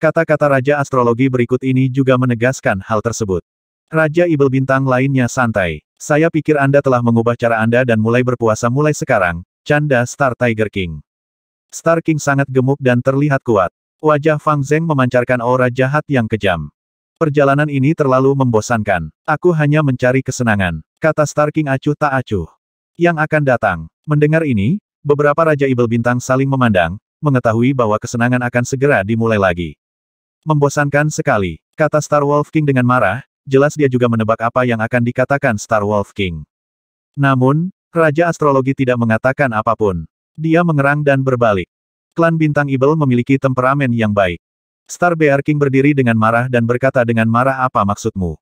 Kata-kata Raja Astrologi berikut ini juga menegaskan hal tersebut. Raja Ibel Bintang lainnya santai. Saya pikir Anda telah mengubah cara Anda dan mulai berpuasa mulai sekarang, canda Star Tiger King. Star King sangat gemuk dan terlihat kuat. Wajah Fang Zeng memancarkan aura jahat yang kejam. Perjalanan ini terlalu membosankan. Aku hanya mencari kesenangan. Kata Star King acuh tak acuh. Yang akan datang. Mendengar ini, beberapa Raja Ibel Bintang saling memandang, mengetahui bahwa kesenangan akan segera dimulai lagi. Membosankan sekali, kata Star Wolf King dengan marah, jelas dia juga menebak apa yang akan dikatakan Star Wolf King. Namun, Raja Astrologi tidak mengatakan apapun. Dia mengerang dan berbalik. Klan Bintang Ibel memiliki temperamen yang baik. Star Bear King berdiri dengan marah dan berkata dengan marah apa maksudmu.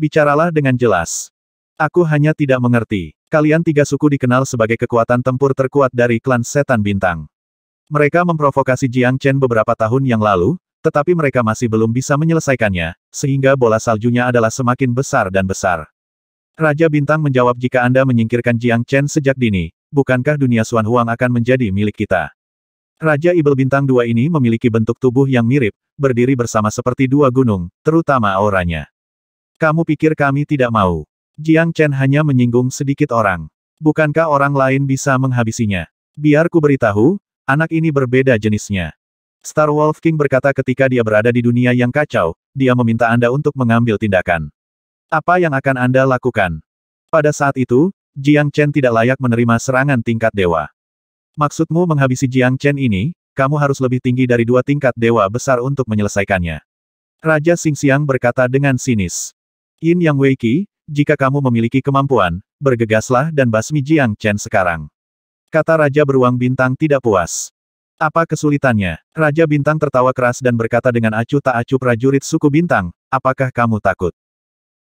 Bicaralah dengan jelas. Aku hanya tidak mengerti. Kalian tiga suku dikenal sebagai kekuatan tempur terkuat dari klan setan bintang. Mereka memprovokasi Jiang Chen beberapa tahun yang lalu, tetapi mereka masih belum bisa menyelesaikannya, sehingga bola saljunya adalah semakin besar dan besar. Raja Bintang menjawab jika Anda menyingkirkan Jiang Chen sejak dini, bukankah dunia Suan Huang akan menjadi milik kita? Raja Ibel Bintang Dua ini memiliki bentuk tubuh yang mirip, berdiri bersama seperti dua gunung, terutama auranya. Kamu pikir kami tidak mau? Jiang Chen hanya menyinggung sedikit orang. Bukankah orang lain bisa menghabisinya? Biar ku beritahu, anak ini berbeda jenisnya. Star Wolf King berkata ketika dia berada di dunia yang kacau, dia meminta Anda untuk mengambil tindakan. Apa yang akan Anda lakukan? Pada saat itu, Jiang Chen tidak layak menerima serangan tingkat dewa. Maksudmu menghabisi Jiang Chen ini, kamu harus lebih tinggi dari dua tingkat dewa besar untuk menyelesaikannya. Raja Xingxiang berkata dengan sinis. Yin Yang Wei Qi, jika kamu memiliki kemampuan, bergegaslah dan basmi Jiang Chen sekarang. Kata Raja Beruang Bintang tidak puas. Apa kesulitannya? Raja Bintang tertawa keras dan berkata dengan acuh tak acuh prajurit suku Bintang, apakah kamu takut?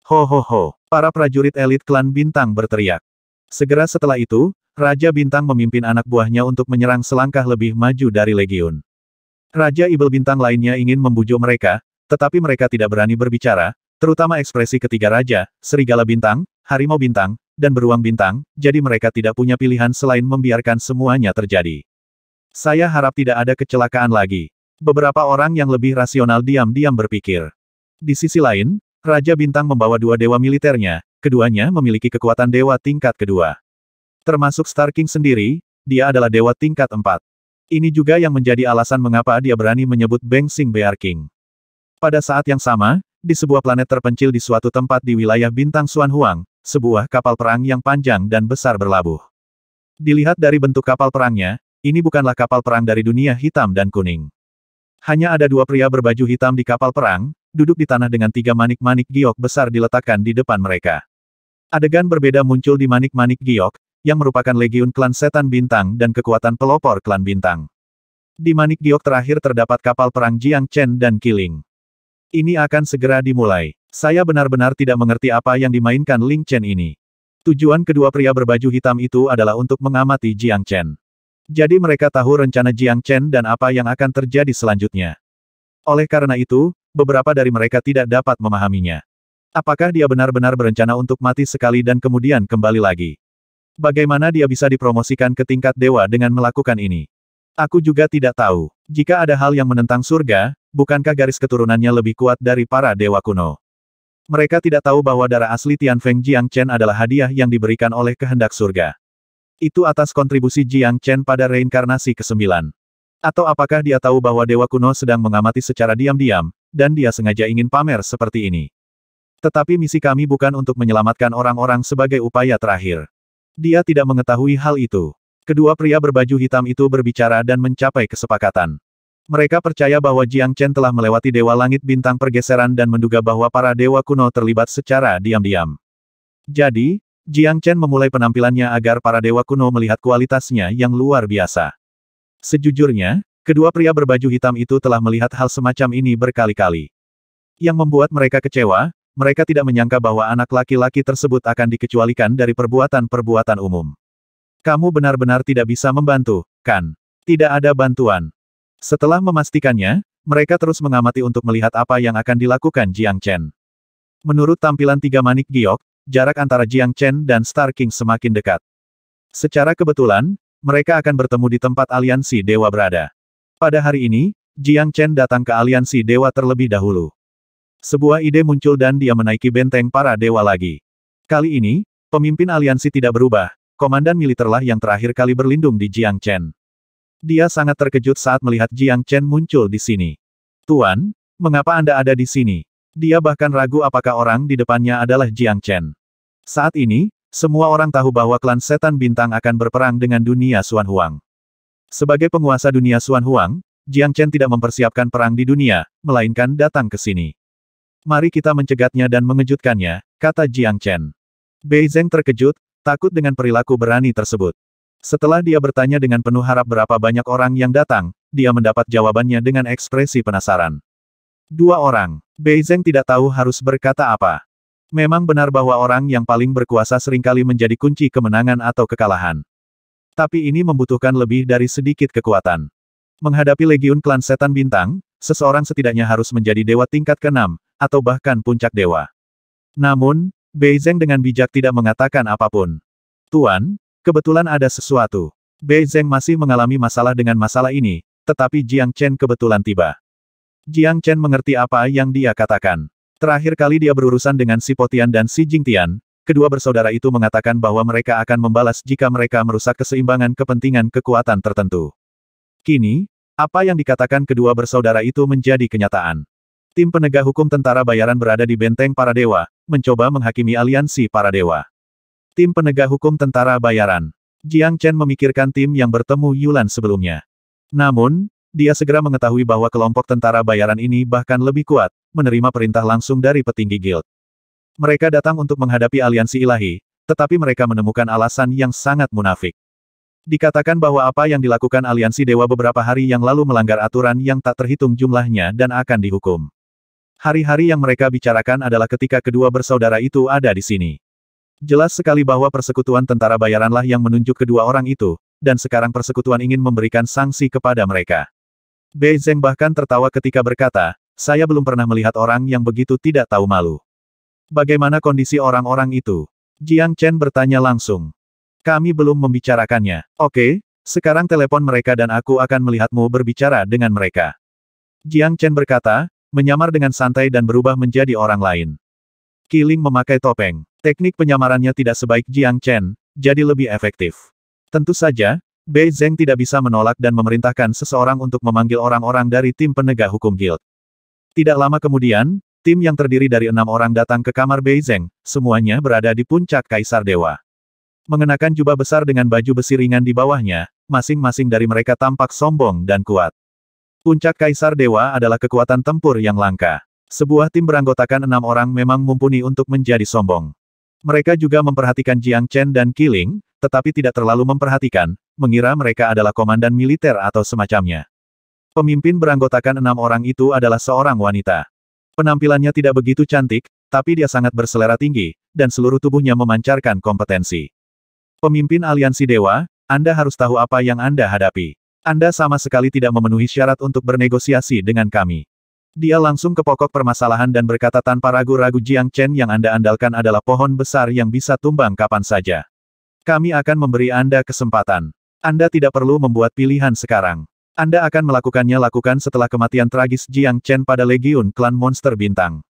Ho ho ho, para prajurit elit klan Bintang berteriak. Segera setelah itu, Raja Bintang memimpin anak buahnya untuk menyerang selangkah lebih maju dari Legiun. Raja Ibel Bintang lainnya ingin membujuk mereka, tetapi mereka tidak berani berbicara, terutama ekspresi ketiga raja, Serigala Bintang, Harimau Bintang, dan Beruang Bintang, jadi mereka tidak punya pilihan selain membiarkan semuanya terjadi. Saya harap tidak ada kecelakaan lagi. Beberapa orang yang lebih rasional diam-diam berpikir. Di sisi lain, Raja Bintang membawa dua dewa militernya, keduanya memiliki kekuatan dewa tingkat kedua. Termasuk Star King sendiri, dia adalah dewa tingkat empat. Ini juga yang menjadi alasan mengapa dia berani menyebut Beng Sing Bear King. Pada saat yang sama, di sebuah planet terpencil di suatu tempat di wilayah bintang Xuan Huang, sebuah kapal perang yang panjang dan besar berlabuh. Dilihat dari bentuk kapal perangnya, ini bukanlah kapal perang dari dunia hitam dan kuning. Hanya ada dua pria berbaju hitam di kapal perang, duduk di tanah dengan tiga manik-manik giok besar diletakkan di depan mereka. Adegan berbeda muncul di manik-manik giok, yang merupakan legiun klan setan bintang dan kekuatan pelopor klan bintang. Di manik giok terakhir terdapat kapal perang Jiang Chen dan Kiling. Ini akan segera dimulai. Saya benar-benar tidak mengerti apa yang dimainkan Ling Chen ini. Tujuan kedua pria berbaju hitam itu adalah untuk mengamati Jiang Chen. Jadi mereka tahu rencana Jiang Chen dan apa yang akan terjadi selanjutnya. Oleh karena itu, beberapa dari mereka tidak dapat memahaminya. Apakah dia benar-benar berencana untuk mati sekali dan kemudian kembali lagi? Bagaimana dia bisa dipromosikan ke tingkat dewa dengan melakukan ini? Aku juga tidak tahu. Jika ada hal yang menentang surga, bukankah garis keturunannya lebih kuat dari para dewa kuno? Mereka tidak tahu bahwa darah asli Tian Feng Jiang Chen adalah hadiah yang diberikan oleh kehendak surga. Itu atas kontribusi Jiang Chen pada reinkarnasi ke-9. Atau apakah dia tahu bahwa Dewa Kuno sedang mengamati secara diam-diam, dan dia sengaja ingin pamer seperti ini. Tetapi misi kami bukan untuk menyelamatkan orang-orang sebagai upaya terakhir. Dia tidak mengetahui hal itu. Kedua pria berbaju hitam itu berbicara dan mencapai kesepakatan. Mereka percaya bahwa Jiang Chen telah melewati Dewa Langit Bintang Pergeseran dan menduga bahwa para Dewa Kuno terlibat secara diam-diam. Jadi, Jiang Chen memulai penampilannya agar para dewa kuno melihat kualitasnya yang luar biasa. Sejujurnya, kedua pria berbaju hitam itu telah melihat hal semacam ini berkali-kali. Yang membuat mereka kecewa, mereka tidak menyangka bahwa anak laki-laki tersebut akan dikecualikan dari perbuatan-perbuatan umum. Kamu benar-benar tidak bisa membantu, kan? Tidak ada bantuan. Setelah memastikannya, mereka terus mengamati untuk melihat apa yang akan dilakukan Jiang Chen. Menurut tampilan tiga manik giok, jarak antara Jiang Chen dan Star King semakin dekat. Secara kebetulan, mereka akan bertemu di tempat aliansi dewa berada. Pada hari ini, Jiang Chen datang ke aliansi dewa terlebih dahulu. Sebuah ide muncul dan dia menaiki benteng para dewa lagi. Kali ini, pemimpin aliansi tidak berubah, komandan militerlah yang terakhir kali berlindung di Jiang Chen. Dia sangat terkejut saat melihat Jiang Chen muncul di sini. Tuan, mengapa Anda ada di sini? Dia bahkan ragu apakah orang di depannya adalah Jiang Chen. Saat ini, semua orang tahu bahwa klan setan bintang akan berperang dengan dunia Suan Huang. Sebagai penguasa dunia Suan Huang, Jiang Chen tidak mempersiapkan perang di dunia, melainkan datang ke sini. Mari kita mencegatnya dan mengejutkannya, kata Jiang Chen. Bei Zeng terkejut, takut dengan perilaku berani tersebut. Setelah dia bertanya dengan penuh harap berapa banyak orang yang datang, dia mendapat jawabannya dengan ekspresi penasaran. Dua orang. Beizeng tidak tahu harus berkata apa. Memang benar bahwa orang yang paling berkuasa seringkali menjadi kunci kemenangan atau kekalahan. Tapi ini membutuhkan lebih dari sedikit kekuatan. Menghadapi legiun klan setan bintang, seseorang setidaknya harus menjadi dewa tingkat ke-6, atau bahkan puncak dewa. Namun, Beizeng dengan bijak tidak mengatakan apapun. Tuan, kebetulan ada sesuatu. Beizeng masih mengalami masalah dengan masalah ini, tetapi Jiang Chen kebetulan tiba. Jiang Chen mengerti apa yang dia katakan. Terakhir kali dia berurusan dengan Si Potian dan Si Jingtian, kedua bersaudara itu mengatakan bahwa mereka akan membalas jika mereka merusak keseimbangan kepentingan kekuatan tertentu. Kini, apa yang dikatakan kedua bersaudara itu menjadi kenyataan. Tim penegak hukum tentara bayaran berada di benteng para dewa, mencoba menghakimi aliansi para dewa. Tim penegak hukum tentara bayaran. Jiang Chen memikirkan tim yang bertemu Yulan sebelumnya. Namun, dia segera mengetahui bahwa kelompok tentara bayaran ini bahkan lebih kuat, menerima perintah langsung dari petinggi guild. Mereka datang untuk menghadapi aliansi ilahi, tetapi mereka menemukan alasan yang sangat munafik. Dikatakan bahwa apa yang dilakukan aliansi dewa beberapa hari yang lalu melanggar aturan yang tak terhitung jumlahnya dan akan dihukum. Hari-hari yang mereka bicarakan adalah ketika kedua bersaudara itu ada di sini. Jelas sekali bahwa persekutuan tentara bayaranlah yang menunjuk kedua orang itu, dan sekarang persekutuan ingin memberikan sanksi kepada mereka. Bei Zeng bahkan tertawa ketika berkata, saya belum pernah melihat orang yang begitu tidak tahu malu. Bagaimana kondisi orang-orang itu? Jiang Chen bertanya langsung. Kami belum membicarakannya. Oke, sekarang telepon mereka dan aku akan melihatmu berbicara dengan mereka. Jiang Chen berkata, menyamar dengan santai dan berubah menjadi orang lain. Kiling memakai topeng. Teknik penyamarannya tidak sebaik Jiang Chen, jadi lebih efektif. Tentu saja, Bei Zeng tidak bisa menolak dan memerintahkan seseorang untuk memanggil orang-orang dari tim penegak hukum guild. Tidak lama kemudian, tim yang terdiri dari enam orang datang ke kamar Bei Zeng, semuanya berada di puncak Kaisar Dewa. Mengenakan jubah besar dengan baju besi ringan di bawahnya, masing-masing dari mereka tampak sombong dan kuat. Puncak Kaisar Dewa adalah kekuatan tempur yang langka. Sebuah tim beranggotakan enam orang memang mumpuni untuk menjadi sombong. Mereka juga memperhatikan Jiang Chen dan Killing tetapi tidak terlalu memperhatikan, mengira mereka adalah komandan militer atau semacamnya. Pemimpin beranggotakan enam orang itu adalah seorang wanita. Penampilannya tidak begitu cantik, tapi dia sangat berselera tinggi, dan seluruh tubuhnya memancarkan kompetensi. Pemimpin aliansi dewa, Anda harus tahu apa yang Anda hadapi. Anda sama sekali tidak memenuhi syarat untuk bernegosiasi dengan kami. Dia langsung ke pokok permasalahan dan berkata tanpa ragu-ragu Jiang Chen yang Anda andalkan adalah pohon besar yang bisa tumbang kapan saja. Kami akan memberi Anda kesempatan. Anda tidak perlu membuat pilihan sekarang. Anda akan melakukannya lakukan setelah kematian tragis Jiang Chen pada Legiun Klan Monster Bintang.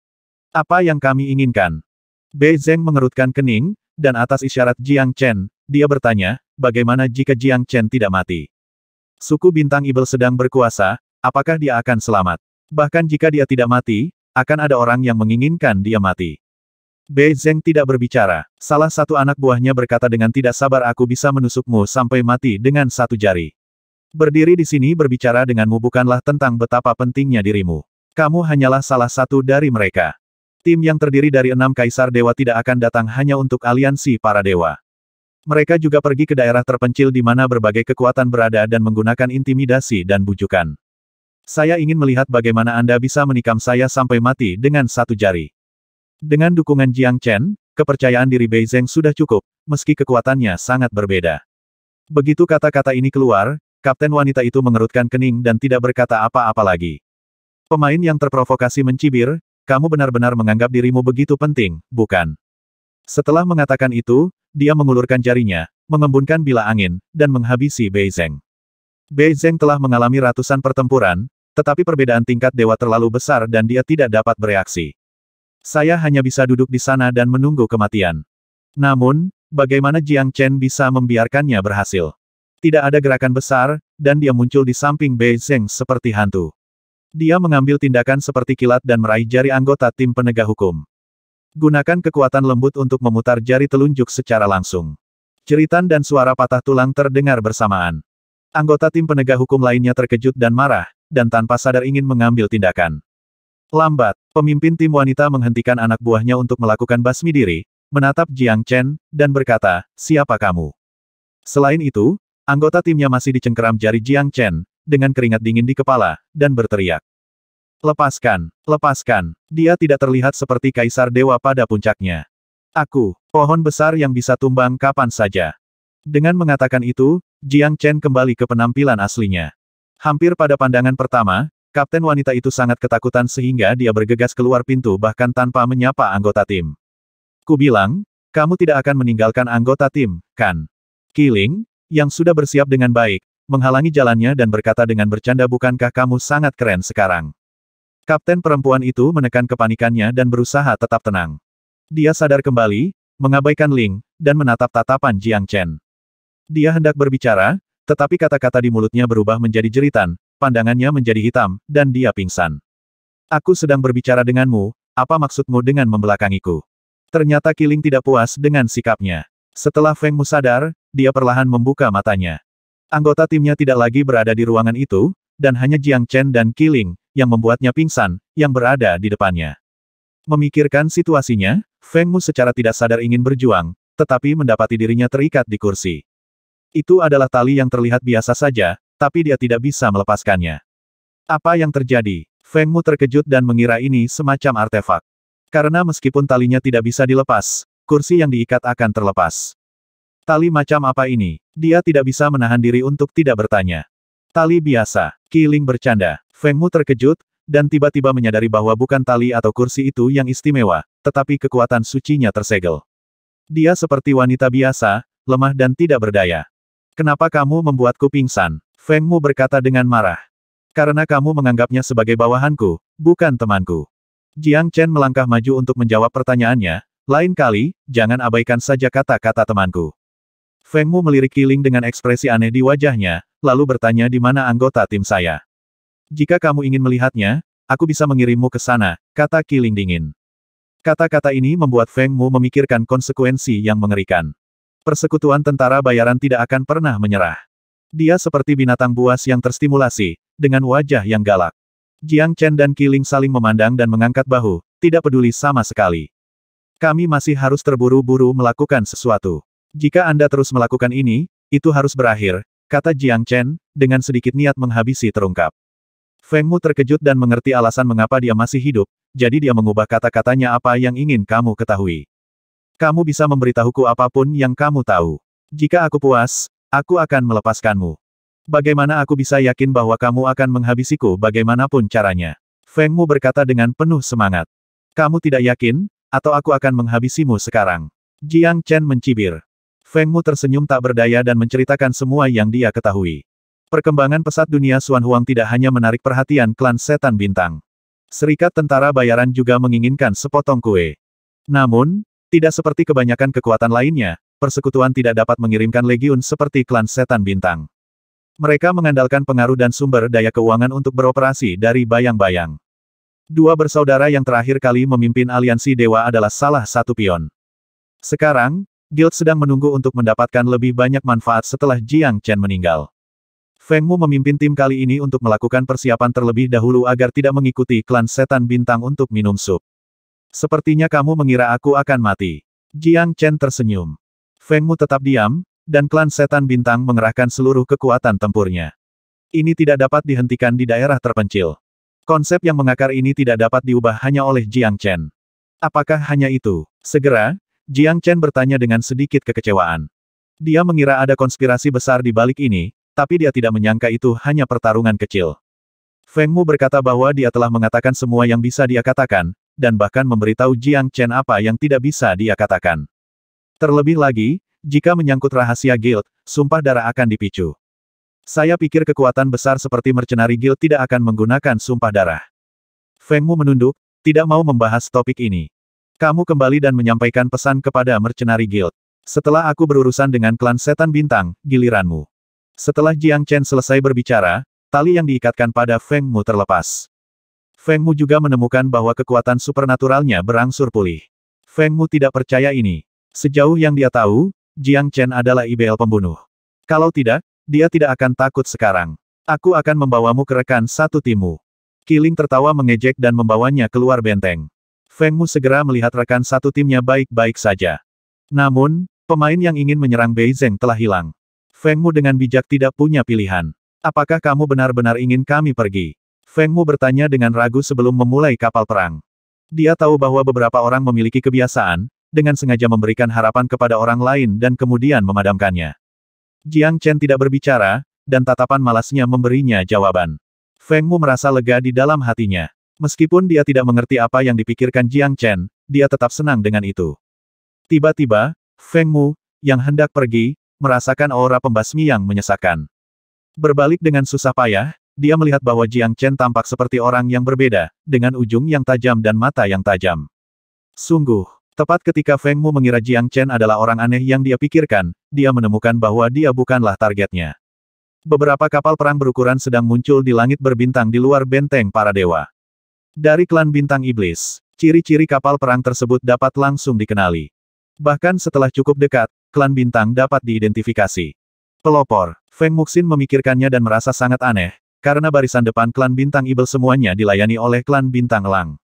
Apa yang kami inginkan? Bei Zeng mengerutkan kening, dan atas isyarat Jiang Chen, dia bertanya, bagaimana jika Jiang Chen tidak mati? Suku Bintang Ibel sedang berkuasa, apakah dia akan selamat? Bahkan jika dia tidak mati, akan ada orang yang menginginkan dia mati. Bei Zeng tidak berbicara. Salah satu anak buahnya berkata dengan tidak sabar aku bisa menusukmu sampai mati dengan satu jari. Berdiri di sini berbicara denganmu bukanlah tentang betapa pentingnya dirimu. Kamu hanyalah salah satu dari mereka. Tim yang terdiri dari enam kaisar dewa tidak akan datang hanya untuk aliansi para dewa. Mereka juga pergi ke daerah terpencil di mana berbagai kekuatan berada dan menggunakan intimidasi dan bujukan. Saya ingin melihat bagaimana Anda bisa menikam saya sampai mati dengan satu jari. Dengan dukungan Jiang Chen, kepercayaan diri Bei Zeng sudah cukup, meski kekuatannya sangat berbeda. Begitu kata-kata ini keluar, kapten wanita itu mengerutkan kening dan tidak berkata apa-apa lagi. Pemain yang terprovokasi mencibir, kamu benar-benar menganggap dirimu begitu penting, bukan? Setelah mengatakan itu, dia mengulurkan jarinya, mengembunkan bila angin, dan menghabisi Bei Zeng. Bei Zeng telah mengalami ratusan pertempuran, tetapi perbedaan tingkat dewa terlalu besar dan dia tidak dapat bereaksi. Saya hanya bisa duduk di sana dan menunggu kematian. Namun, bagaimana Jiang Chen bisa membiarkannya berhasil? Tidak ada gerakan besar, dan dia muncul di samping Bei Zheng seperti hantu. Dia mengambil tindakan seperti kilat dan meraih jari anggota tim penegak hukum. Gunakan kekuatan lembut untuk memutar jari telunjuk secara langsung. Ceritan dan suara patah tulang terdengar bersamaan. Anggota tim penegak hukum lainnya terkejut dan marah, dan tanpa sadar ingin mengambil tindakan. Lambat, Pemimpin tim wanita menghentikan anak buahnya untuk melakukan basmi diri, menatap Jiang Chen, dan berkata, siapa kamu? Selain itu, anggota timnya masih dicengkeram jari Jiang Chen, dengan keringat dingin di kepala, dan berteriak. Lepaskan, lepaskan, dia tidak terlihat seperti kaisar dewa pada puncaknya. Aku, pohon besar yang bisa tumbang kapan saja. Dengan mengatakan itu, Jiang Chen kembali ke penampilan aslinya. Hampir pada pandangan pertama, Kapten wanita itu sangat ketakutan sehingga dia bergegas keluar pintu bahkan tanpa menyapa anggota tim. Ku bilang, kamu tidak akan meninggalkan anggota tim, kan? Killing, yang sudah bersiap dengan baik, menghalangi jalannya dan berkata dengan bercanda bukankah kamu sangat keren sekarang? Kapten perempuan itu menekan kepanikannya dan berusaha tetap tenang. Dia sadar kembali, mengabaikan Ling, dan menatap tatapan Jiang Chen. Dia hendak berbicara, tetapi kata-kata di mulutnya berubah menjadi jeritan, pandangannya menjadi hitam, dan dia pingsan. Aku sedang berbicara denganmu, apa maksudmu dengan membelakangiku? Ternyata Kiling tidak puas dengan sikapnya. Setelah Feng Mu sadar, dia perlahan membuka matanya. Anggota timnya tidak lagi berada di ruangan itu, dan hanya Jiang Chen dan Kiling, yang membuatnya pingsan, yang berada di depannya. Memikirkan situasinya, Feng Mu secara tidak sadar ingin berjuang, tetapi mendapati dirinya terikat di kursi. Itu adalah tali yang terlihat biasa saja, tapi dia tidak bisa melepaskannya. Apa yang terjadi? Feng Mu terkejut dan mengira ini semacam artefak. Karena meskipun talinya tidak bisa dilepas, kursi yang diikat akan terlepas. Tali macam apa ini? Dia tidak bisa menahan diri untuk tidak bertanya. Tali biasa, Kiling bercanda. Feng Mu terkejut, dan tiba-tiba menyadari bahwa bukan tali atau kursi itu yang istimewa, tetapi kekuatan sucinya tersegel. Dia seperti wanita biasa, lemah dan tidak berdaya. Kenapa kamu membuatku pingsan? Feng Mu berkata dengan marah. Karena kamu menganggapnya sebagai bawahanku, bukan temanku. Jiang Chen melangkah maju untuk menjawab pertanyaannya, lain kali, jangan abaikan saja kata-kata temanku. Feng Mu melirik Kiling dengan ekspresi aneh di wajahnya, lalu bertanya di mana anggota tim saya. Jika kamu ingin melihatnya, aku bisa mengirimmu ke sana, kata Kiling dingin. Kata-kata ini membuat Feng Mu memikirkan konsekuensi yang mengerikan. Persekutuan tentara bayaran tidak akan pernah menyerah. Dia seperti binatang buas yang terstimulasi, dengan wajah yang galak. Jiang Chen dan Qiling saling memandang dan mengangkat bahu, tidak peduli sama sekali. Kami masih harus terburu-buru melakukan sesuatu. Jika Anda terus melakukan ini, itu harus berakhir, kata Jiang Chen, dengan sedikit niat menghabisi terungkap. Feng Mu terkejut dan mengerti alasan mengapa dia masih hidup, jadi dia mengubah kata-katanya apa yang ingin kamu ketahui. Kamu bisa memberitahuku apapun yang kamu tahu. Jika aku puas, Aku akan melepaskanmu. Bagaimana aku bisa yakin bahwa kamu akan menghabisiku bagaimanapun caranya? Feng Mu berkata dengan penuh semangat. Kamu tidak yakin, atau aku akan menghabisimu sekarang? Jiang Chen mencibir. Feng Mu tersenyum tak berdaya dan menceritakan semua yang dia ketahui. Perkembangan pesat dunia Suan Huang tidak hanya menarik perhatian klan setan bintang. Serikat tentara bayaran juga menginginkan sepotong kue. Namun, tidak seperti kebanyakan kekuatan lainnya, persekutuan tidak dapat mengirimkan legiun seperti klan setan bintang. Mereka mengandalkan pengaruh dan sumber daya keuangan untuk beroperasi dari bayang-bayang. Dua bersaudara yang terakhir kali memimpin aliansi dewa adalah salah satu pion. Sekarang, Guild sedang menunggu untuk mendapatkan lebih banyak manfaat setelah Jiang Chen meninggal. Feng Mu memimpin tim kali ini untuk melakukan persiapan terlebih dahulu agar tidak mengikuti klan setan bintang untuk minum sup. Sepertinya kamu mengira aku akan mati. Jiang Chen tersenyum. Feng Mu tetap diam, dan klan setan bintang mengerahkan seluruh kekuatan tempurnya. Ini tidak dapat dihentikan di daerah terpencil. Konsep yang mengakar ini tidak dapat diubah hanya oleh Jiang Chen. Apakah hanya itu? Segera, Jiang Chen bertanya dengan sedikit kekecewaan. Dia mengira ada konspirasi besar di balik ini, tapi dia tidak menyangka itu hanya pertarungan kecil. Feng Mu berkata bahwa dia telah mengatakan semua yang bisa dia katakan, dan bahkan memberitahu Jiang Chen apa yang tidak bisa dia katakan. Terlebih lagi, jika menyangkut rahasia guild, sumpah darah akan dipicu. Saya pikir kekuatan besar seperti mercenari guild tidak akan menggunakan sumpah darah. Feng Mu menunduk, tidak mau membahas topik ini. Kamu kembali dan menyampaikan pesan kepada mercenari guild. Setelah aku berurusan dengan klan setan bintang, giliranmu. Setelah Jiang Chen selesai berbicara, tali yang diikatkan pada Feng Mu terlepas. Feng Mu juga menemukan bahwa kekuatan supernaturalnya berangsur pulih. Feng Mu tidak percaya ini. Sejauh yang dia tahu, Jiang Chen adalah IBL pembunuh. Kalau tidak, dia tidak akan takut sekarang. Aku akan membawamu ke rekan satu timu. Kiling tertawa mengejek dan membawanya keluar benteng. Feng Mu segera melihat rekan satu timnya baik-baik saja. Namun, pemain yang ingin menyerang Bei Zeng telah hilang. Feng Mu dengan bijak tidak punya pilihan. Apakah kamu benar-benar ingin kami pergi? Feng Mu bertanya dengan ragu sebelum memulai kapal perang. Dia tahu bahwa beberapa orang memiliki kebiasaan, dengan sengaja memberikan harapan kepada orang lain dan kemudian memadamkannya. Jiang Chen tidak berbicara, dan tatapan malasnya memberinya jawaban. Feng Mu merasa lega di dalam hatinya. Meskipun dia tidak mengerti apa yang dipikirkan Jiang Chen, dia tetap senang dengan itu. Tiba-tiba, Feng Mu, yang hendak pergi, merasakan aura pembasmi yang menyesakkan. Berbalik dengan susah payah, dia melihat bahwa Jiang Chen tampak seperti orang yang berbeda, dengan ujung yang tajam dan mata yang tajam. Sungguh, Tepat ketika Feng Mu mengira Jiang Chen adalah orang aneh yang dia pikirkan, dia menemukan bahwa dia bukanlah targetnya. Beberapa kapal perang berukuran sedang muncul di langit berbintang di luar benteng para dewa. Dari klan bintang iblis, ciri-ciri kapal perang tersebut dapat langsung dikenali. Bahkan setelah cukup dekat, klan bintang dapat diidentifikasi. Pelopor, Feng Muxin memikirkannya dan merasa sangat aneh, karena barisan depan klan bintang iblis semuanya dilayani oleh klan bintang lang.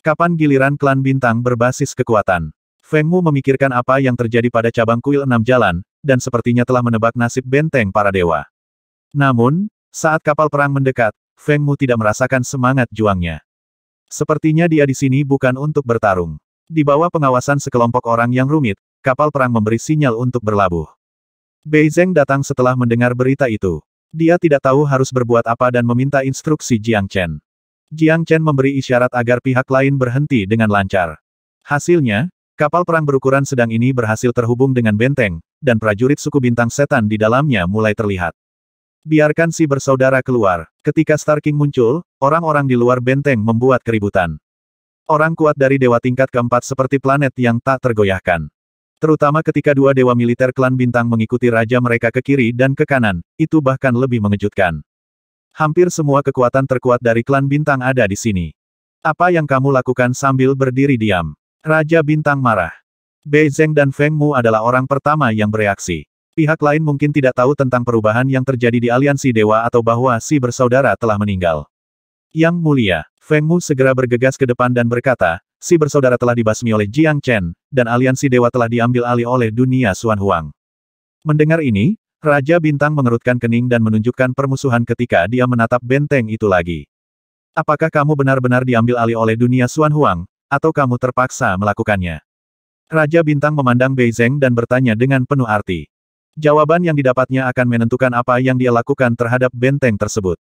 Kapan giliran klan bintang berbasis kekuatan? Feng Mu memikirkan apa yang terjadi pada cabang kuil enam jalan, dan sepertinya telah menebak nasib benteng para dewa. Namun, saat kapal perang mendekat, Feng Mu tidak merasakan semangat juangnya. Sepertinya dia di sini bukan untuk bertarung. Di bawah pengawasan sekelompok orang yang rumit, kapal perang memberi sinyal untuk berlabuh. Bei Zeng datang setelah mendengar berita itu. Dia tidak tahu harus berbuat apa dan meminta instruksi Jiang Chen. Jiang Chen memberi isyarat agar pihak lain berhenti dengan lancar. Hasilnya, kapal perang berukuran sedang ini berhasil terhubung dengan benteng, dan prajurit suku bintang setan di dalamnya mulai terlihat. Biarkan si bersaudara keluar. Ketika Star King muncul, orang-orang di luar benteng membuat keributan. Orang kuat dari dewa tingkat keempat seperti planet yang tak tergoyahkan. Terutama ketika dua dewa militer klan bintang mengikuti raja mereka ke kiri dan ke kanan, itu bahkan lebih mengejutkan. Hampir semua kekuatan terkuat dari klan bintang ada di sini. Apa yang kamu lakukan sambil berdiri diam? Raja Bintang marah. Bei Zeng dan Feng Mu adalah orang pertama yang bereaksi. Pihak lain mungkin tidak tahu tentang perubahan yang terjadi di aliansi dewa atau bahwa si bersaudara telah meninggal. Yang mulia, Feng Mu segera bergegas ke depan dan berkata, si bersaudara telah dibasmi oleh Jiang Chen, dan aliansi dewa telah diambil alih oleh dunia Xuan Huang. Mendengar ini, Raja Bintang mengerutkan kening dan menunjukkan permusuhan ketika dia menatap benteng itu lagi. Apakah kamu benar-benar diambil alih oleh dunia Xuan Huang, atau kamu terpaksa melakukannya? Raja Bintang memandang Bei Zeng dan bertanya dengan penuh arti. Jawaban yang didapatnya akan menentukan apa yang dia lakukan terhadap benteng tersebut.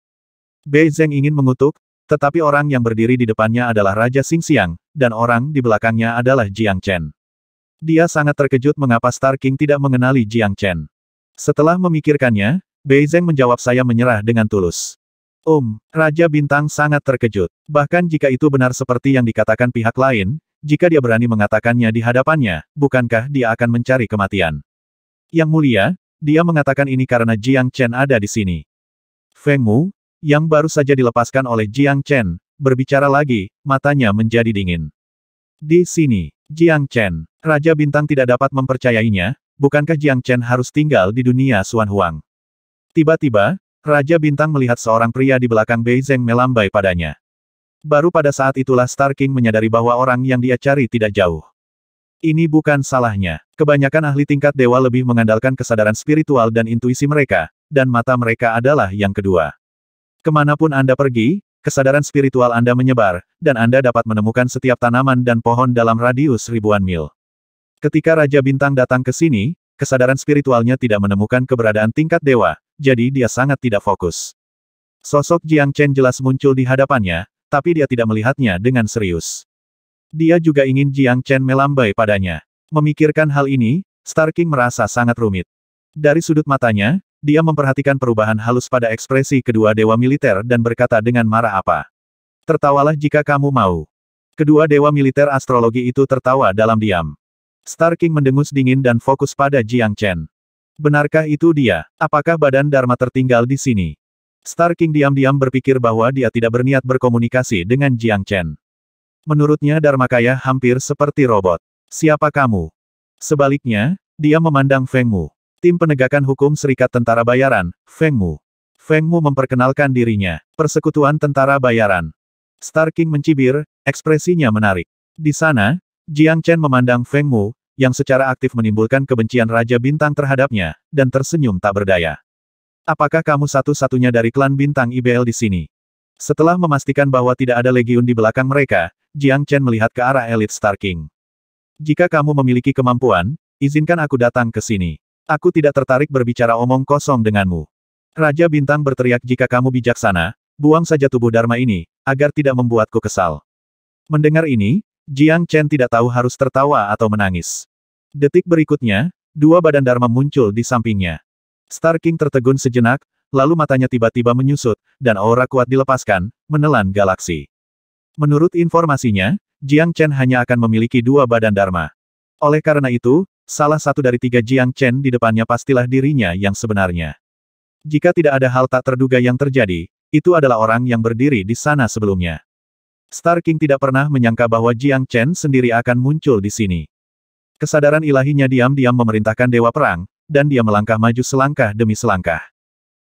Bei Zeng ingin mengutuk, tetapi orang yang berdiri di depannya adalah Raja Xingxiang, dan orang di belakangnya adalah Jiang Chen. Dia sangat terkejut mengapa Star King tidak mengenali Jiang Chen. Setelah memikirkannya, Beizeng menjawab saya menyerah dengan tulus. Um, Raja Bintang sangat terkejut. Bahkan jika itu benar seperti yang dikatakan pihak lain, jika dia berani mengatakannya di hadapannya, bukankah dia akan mencari kematian? Yang mulia, dia mengatakan ini karena Jiang Chen ada di sini. Feng Mu, yang baru saja dilepaskan oleh Jiang Chen, berbicara lagi, matanya menjadi dingin. Di sini, Jiang Chen, Raja Bintang tidak dapat mempercayainya, bukankah Jiang Chen harus tinggal di dunia Suan Huang? Tiba-tiba, Raja Bintang melihat seorang pria di belakang Bei Zeng melambai padanya. Baru pada saat itulah Star King menyadari bahwa orang yang dia cari tidak jauh. Ini bukan salahnya. Kebanyakan ahli tingkat dewa lebih mengandalkan kesadaran spiritual dan intuisi mereka, dan mata mereka adalah yang kedua. Kemanapun Anda pergi, kesadaran spiritual Anda menyebar, dan Anda dapat menemukan setiap tanaman dan pohon dalam radius ribuan mil. Ketika Raja Bintang datang ke sini, kesadaran spiritualnya tidak menemukan keberadaan tingkat dewa, jadi dia sangat tidak fokus. Sosok Jiang Chen jelas muncul di hadapannya, tapi dia tidak melihatnya dengan serius. Dia juga ingin Jiang Chen melambai padanya. Memikirkan hal ini, Star King merasa sangat rumit. Dari sudut matanya, dia memperhatikan perubahan halus pada ekspresi kedua dewa militer dan berkata dengan marah apa. Tertawalah jika kamu mau. Kedua dewa militer astrologi itu tertawa dalam diam. Starking mendengus dingin dan fokus pada Jiang Chen. Benarkah itu dia? Apakah badan Dharma tertinggal di sini? Star King diam-diam berpikir bahwa dia tidak berniat berkomunikasi dengan Jiang Chen. Menurutnya Dharma Kaya hampir seperti robot. Siapa kamu? Sebaliknya, dia memandang Feng Mu. Tim penegakan hukum Serikat Tentara Bayaran, Feng Mu. Feng Mu memperkenalkan dirinya, Persekutuan Tentara Bayaran. Star King mencibir, ekspresinya menarik. Di sana, Jiang Chen memandang Feng Mu, yang secara aktif menimbulkan kebencian Raja Bintang terhadapnya, dan tersenyum tak berdaya. Apakah kamu satu-satunya dari klan Bintang IBL di sini? Setelah memastikan bahwa tidak ada legiun di belakang mereka, Jiang Chen melihat ke arah elit Star King. Jika kamu memiliki kemampuan, izinkan aku datang ke sini. Aku tidak tertarik berbicara omong kosong denganmu. Raja Bintang berteriak jika kamu bijaksana, buang saja tubuh Dharma ini, agar tidak membuatku kesal. Mendengar ini, Jiang Chen tidak tahu harus tertawa atau menangis. Detik berikutnya, dua badan Dharma muncul di sampingnya. Star King tertegun sejenak, lalu matanya tiba-tiba menyusut, dan aura kuat dilepaskan, menelan galaksi. Menurut informasinya, Jiang Chen hanya akan memiliki dua badan Dharma. Oleh karena itu, salah satu dari tiga Jiang Chen di depannya pastilah dirinya yang sebenarnya. Jika tidak ada hal tak terduga yang terjadi, itu adalah orang yang berdiri di sana sebelumnya. Star King tidak pernah menyangka bahwa Jiang Chen sendiri akan muncul di sini. Kesadaran ilahinya diam-diam memerintahkan Dewa Perang, dan dia melangkah maju selangkah demi selangkah.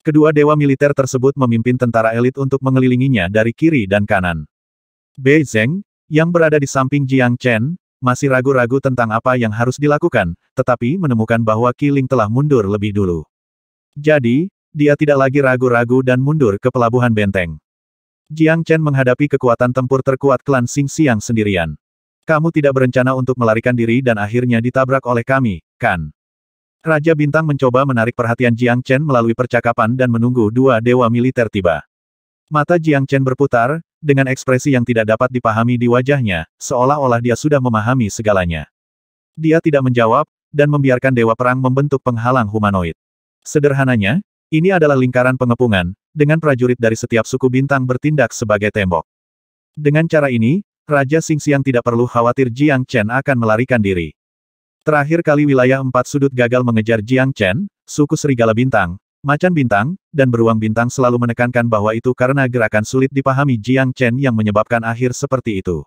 Kedua dewa militer tersebut memimpin tentara elit untuk mengelilinginya dari kiri dan kanan. Bei Zeng, yang berada di samping Jiang Chen, masih ragu-ragu tentang apa yang harus dilakukan, tetapi menemukan bahwa Kiling telah mundur lebih dulu. Jadi, dia tidak lagi ragu-ragu dan mundur ke pelabuhan benteng. Jiang Chen menghadapi kekuatan tempur terkuat klan Xing Xiang sendirian. Kamu tidak berencana untuk melarikan diri dan akhirnya ditabrak oleh kami, kan? Raja Bintang mencoba menarik perhatian Jiang Chen melalui percakapan dan menunggu dua dewa militer tiba. Mata Jiang Chen berputar, dengan ekspresi yang tidak dapat dipahami di wajahnya, seolah-olah dia sudah memahami segalanya. Dia tidak menjawab, dan membiarkan dewa perang membentuk penghalang humanoid. Sederhananya, ini adalah lingkaran pengepungan, dengan prajurit dari setiap suku bintang bertindak sebagai tembok. Dengan cara ini, Raja Sing Siang tidak perlu khawatir Jiang Chen akan melarikan diri. Terakhir kali wilayah empat sudut gagal mengejar Jiang Chen, suku Serigala Bintang, Macan Bintang, dan Beruang Bintang selalu menekankan bahwa itu karena gerakan sulit dipahami Jiang Chen yang menyebabkan akhir seperti itu.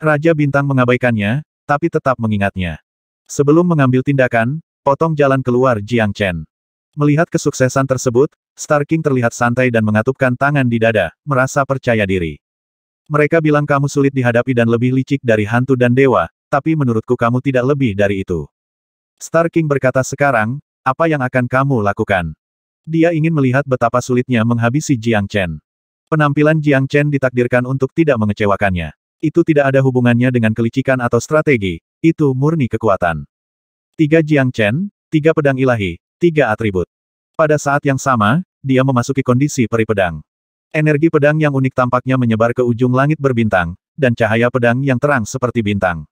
Raja Bintang mengabaikannya, tapi tetap mengingatnya. Sebelum mengambil tindakan, potong jalan keluar Jiang Chen. Melihat kesuksesan tersebut, Star King terlihat santai dan mengatupkan tangan di dada, merasa percaya diri. Mereka bilang kamu sulit dihadapi dan lebih licik dari hantu dan dewa, tapi menurutku kamu tidak lebih dari itu. Star King berkata sekarang, apa yang akan kamu lakukan? Dia ingin melihat betapa sulitnya menghabisi Jiang Chen. Penampilan Jiang Chen ditakdirkan untuk tidak mengecewakannya. Itu tidak ada hubungannya dengan kelicikan atau strategi, itu murni kekuatan. Tiga Jiang Chen, tiga pedang ilahi, Tiga atribut. Pada saat yang sama, dia memasuki kondisi peri pedang. Energi pedang yang unik tampaknya menyebar ke ujung langit berbintang, dan cahaya pedang yang terang seperti bintang.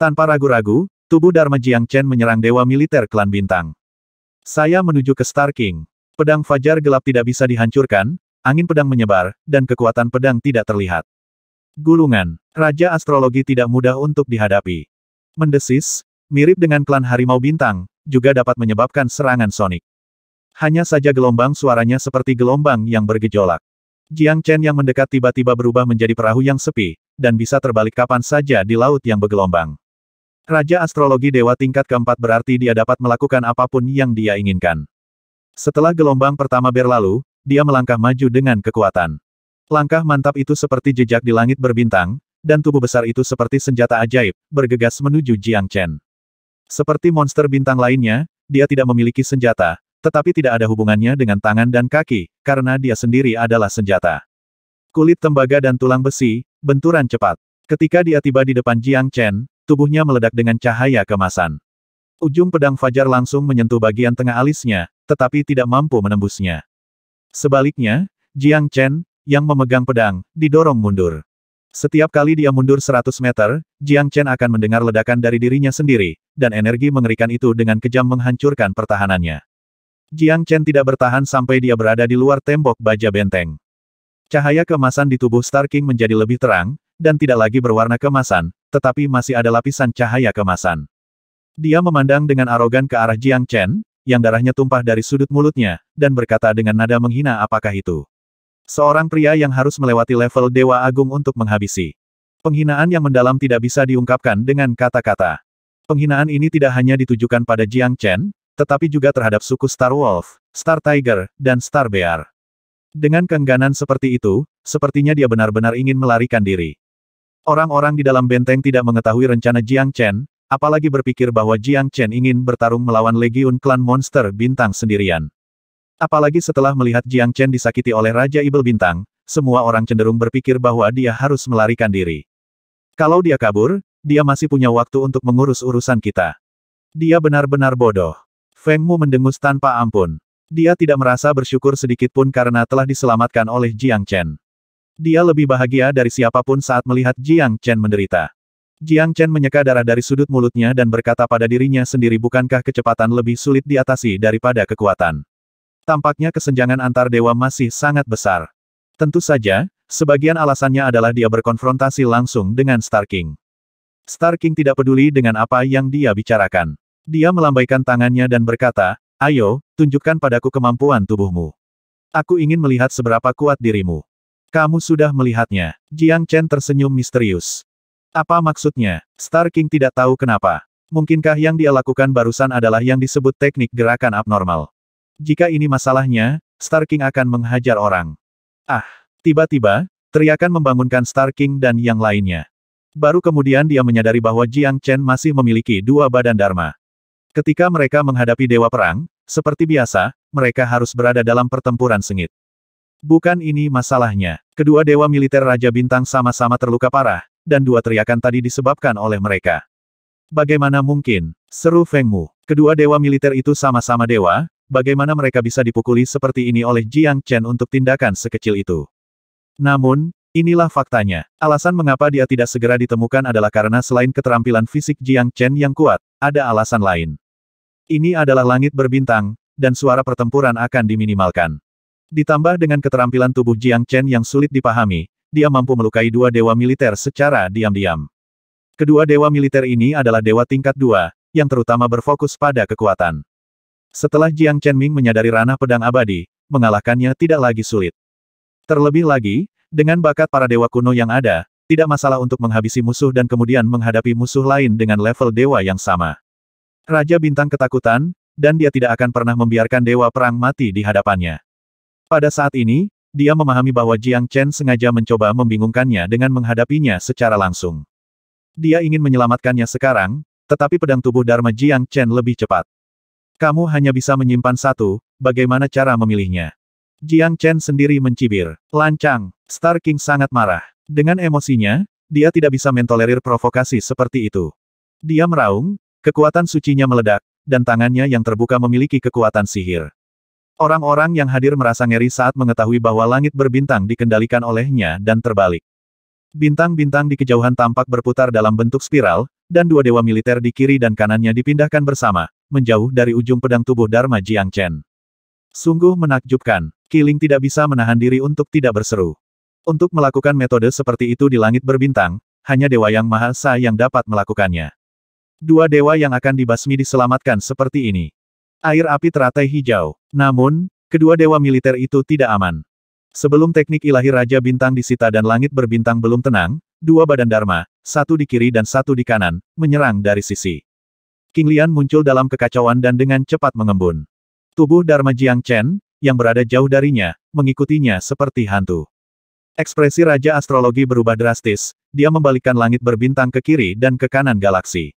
Tanpa ragu-ragu, tubuh Dharma Jiang Chen menyerang dewa militer klan bintang. Saya menuju ke Star King. Pedang Fajar gelap tidak bisa dihancurkan, angin pedang menyebar, dan kekuatan pedang tidak terlihat. Gulungan, Raja Astrologi tidak mudah untuk dihadapi. Mendesis, mirip dengan klan Harimau Bintang, juga dapat menyebabkan serangan sonik. Hanya saja gelombang suaranya seperti gelombang yang bergejolak. Jiang Chen yang mendekat tiba-tiba berubah menjadi perahu yang sepi, dan bisa terbalik kapan saja di laut yang bergelombang. Raja Astrologi Dewa tingkat keempat berarti dia dapat melakukan apapun yang dia inginkan. Setelah gelombang pertama berlalu, dia melangkah maju dengan kekuatan. Langkah mantap itu seperti jejak di langit berbintang, dan tubuh besar itu seperti senjata ajaib, bergegas menuju Jiang Chen. Seperti monster bintang lainnya, dia tidak memiliki senjata, tetapi tidak ada hubungannya dengan tangan dan kaki, karena dia sendiri adalah senjata. Kulit tembaga dan tulang besi, benturan cepat. Ketika dia tiba di depan Jiang Chen, tubuhnya meledak dengan cahaya kemasan. Ujung pedang Fajar langsung menyentuh bagian tengah alisnya, tetapi tidak mampu menembusnya. Sebaliknya, Jiang Chen, yang memegang pedang, didorong mundur. Setiap kali dia mundur 100 meter, Jiang Chen akan mendengar ledakan dari dirinya sendiri, dan energi mengerikan itu dengan kejam menghancurkan pertahanannya. Jiang Chen tidak bertahan sampai dia berada di luar tembok baja benteng. Cahaya kemasan di tubuh Star King menjadi lebih terang, dan tidak lagi berwarna kemasan, tetapi masih ada lapisan cahaya kemasan. Dia memandang dengan arogan ke arah Jiang Chen, yang darahnya tumpah dari sudut mulutnya, dan berkata dengan nada menghina apakah itu. Seorang pria yang harus melewati level Dewa Agung untuk menghabisi. Penghinaan yang mendalam tidak bisa diungkapkan dengan kata-kata. Penghinaan ini tidak hanya ditujukan pada Jiang Chen, tetapi juga terhadap suku Star Wolf, Star Tiger, dan Star Bear. Dengan keengganan seperti itu, sepertinya dia benar-benar ingin melarikan diri. Orang-orang di dalam benteng tidak mengetahui rencana Jiang Chen, apalagi berpikir bahwa Jiang Chen ingin bertarung melawan legiun klan monster bintang sendirian. Apalagi setelah melihat Jiang Chen disakiti oleh Raja Ibel Bintang, semua orang cenderung berpikir bahwa dia harus melarikan diri. Kalau dia kabur, dia masih punya waktu untuk mengurus urusan kita. Dia benar-benar bodoh. Feng Mu mendengus tanpa ampun. Dia tidak merasa bersyukur sedikit pun karena telah diselamatkan oleh Jiang Chen. Dia lebih bahagia dari siapapun saat melihat Jiang Chen menderita. Jiang Chen menyeka darah dari sudut mulutnya dan berkata pada dirinya sendiri bukankah kecepatan lebih sulit diatasi daripada kekuatan. Tampaknya kesenjangan antar dewa masih sangat besar. Tentu saja, sebagian alasannya adalah dia berkonfrontasi langsung dengan Star King. Star King tidak peduli dengan apa yang dia bicarakan. Dia melambaikan tangannya dan berkata, Ayo, tunjukkan padaku kemampuan tubuhmu. Aku ingin melihat seberapa kuat dirimu. Kamu sudah melihatnya. Jiang Chen tersenyum misterius. Apa maksudnya? Star King tidak tahu kenapa. Mungkinkah yang dia lakukan barusan adalah yang disebut teknik gerakan abnormal? Jika ini masalahnya, Star King akan menghajar orang. Ah, tiba-tiba, teriakan membangunkan Star King dan yang lainnya. Baru kemudian dia menyadari bahwa Jiang Chen masih memiliki dua badan Dharma. Ketika mereka menghadapi Dewa Perang, seperti biasa, mereka harus berada dalam pertempuran sengit. Bukan ini masalahnya. Kedua Dewa Militer Raja Bintang sama-sama terluka parah, dan dua teriakan tadi disebabkan oleh mereka. Bagaimana mungkin? Seru Feng Mu. Kedua Dewa Militer itu sama-sama Dewa, bagaimana mereka bisa dipukuli seperti ini oleh Jiang Chen untuk tindakan sekecil itu. Namun, inilah faktanya. Alasan mengapa dia tidak segera ditemukan adalah karena selain keterampilan fisik Jiang Chen yang kuat, ada alasan lain. Ini adalah langit berbintang, dan suara pertempuran akan diminimalkan. Ditambah dengan keterampilan tubuh Jiang Chen yang sulit dipahami, dia mampu melukai dua dewa militer secara diam-diam. Kedua dewa militer ini adalah dewa tingkat dua, yang terutama berfokus pada kekuatan. Setelah Jiang Chenming menyadari ranah pedang abadi, mengalahkannya tidak lagi sulit. Terlebih lagi, dengan bakat para dewa kuno yang ada, tidak masalah untuk menghabisi musuh dan kemudian menghadapi musuh lain dengan level dewa yang sama. Raja Bintang ketakutan, dan dia tidak akan pernah membiarkan dewa perang mati di hadapannya. Pada saat ini, dia memahami bahwa Jiang Chen sengaja mencoba membingungkannya dengan menghadapinya secara langsung. Dia ingin menyelamatkannya sekarang, tetapi pedang tubuh Dharma Jiang Chen lebih cepat. Kamu hanya bisa menyimpan satu, bagaimana cara memilihnya? Jiang Chen sendiri mencibir. Lancang, Star King sangat marah. Dengan emosinya, dia tidak bisa mentolerir provokasi seperti itu. Dia meraung, kekuatan sucinya meledak, dan tangannya yang terbuka memiliki kekuatan sihir. Orang-orang yang hadir merasa ngeri saat mengetahui bahwa langit berbintang dikendalikan olehnya dan terbalik. Bintang-bintang di kejauhan tampak berputar dalam bentuk spiral, dan dua dewa militer di kiri dan kanannya dipindahkan bersama, menjauh dari ujung pedang tubuh Dharma Jiang Chen. Sungguh menakjubkan, Kiling tidak bisa menahan diri untuk tidak berseru. Untuk melakukan metode seperti itu di langit berbintang, hanya Dewa Yang Maha Esa yang dapat melakukannya. Dua dewa yang akan dibasmi diselamatkan seperti ini. Air api teratai hijau. Namun, kedua dewa militer itu tidak aman. Sebelum teknik ilahi Raja Bintang disita dan langit berbintang belum tenang, dua badan Dharma, satu di kiri dan satu di kanan, menyerang dari sisi King Lian muncul dalam kekacauan dan dengan cepat mengembun. Tubuh Dharma Jiang Chen, yang berada jauh darinya, mengikutinya seperti hantu. Ekspresi Raja Astrologi berubah drastis, dia membalikkan langit berbintang ke kiri dan ke kanan galaksi.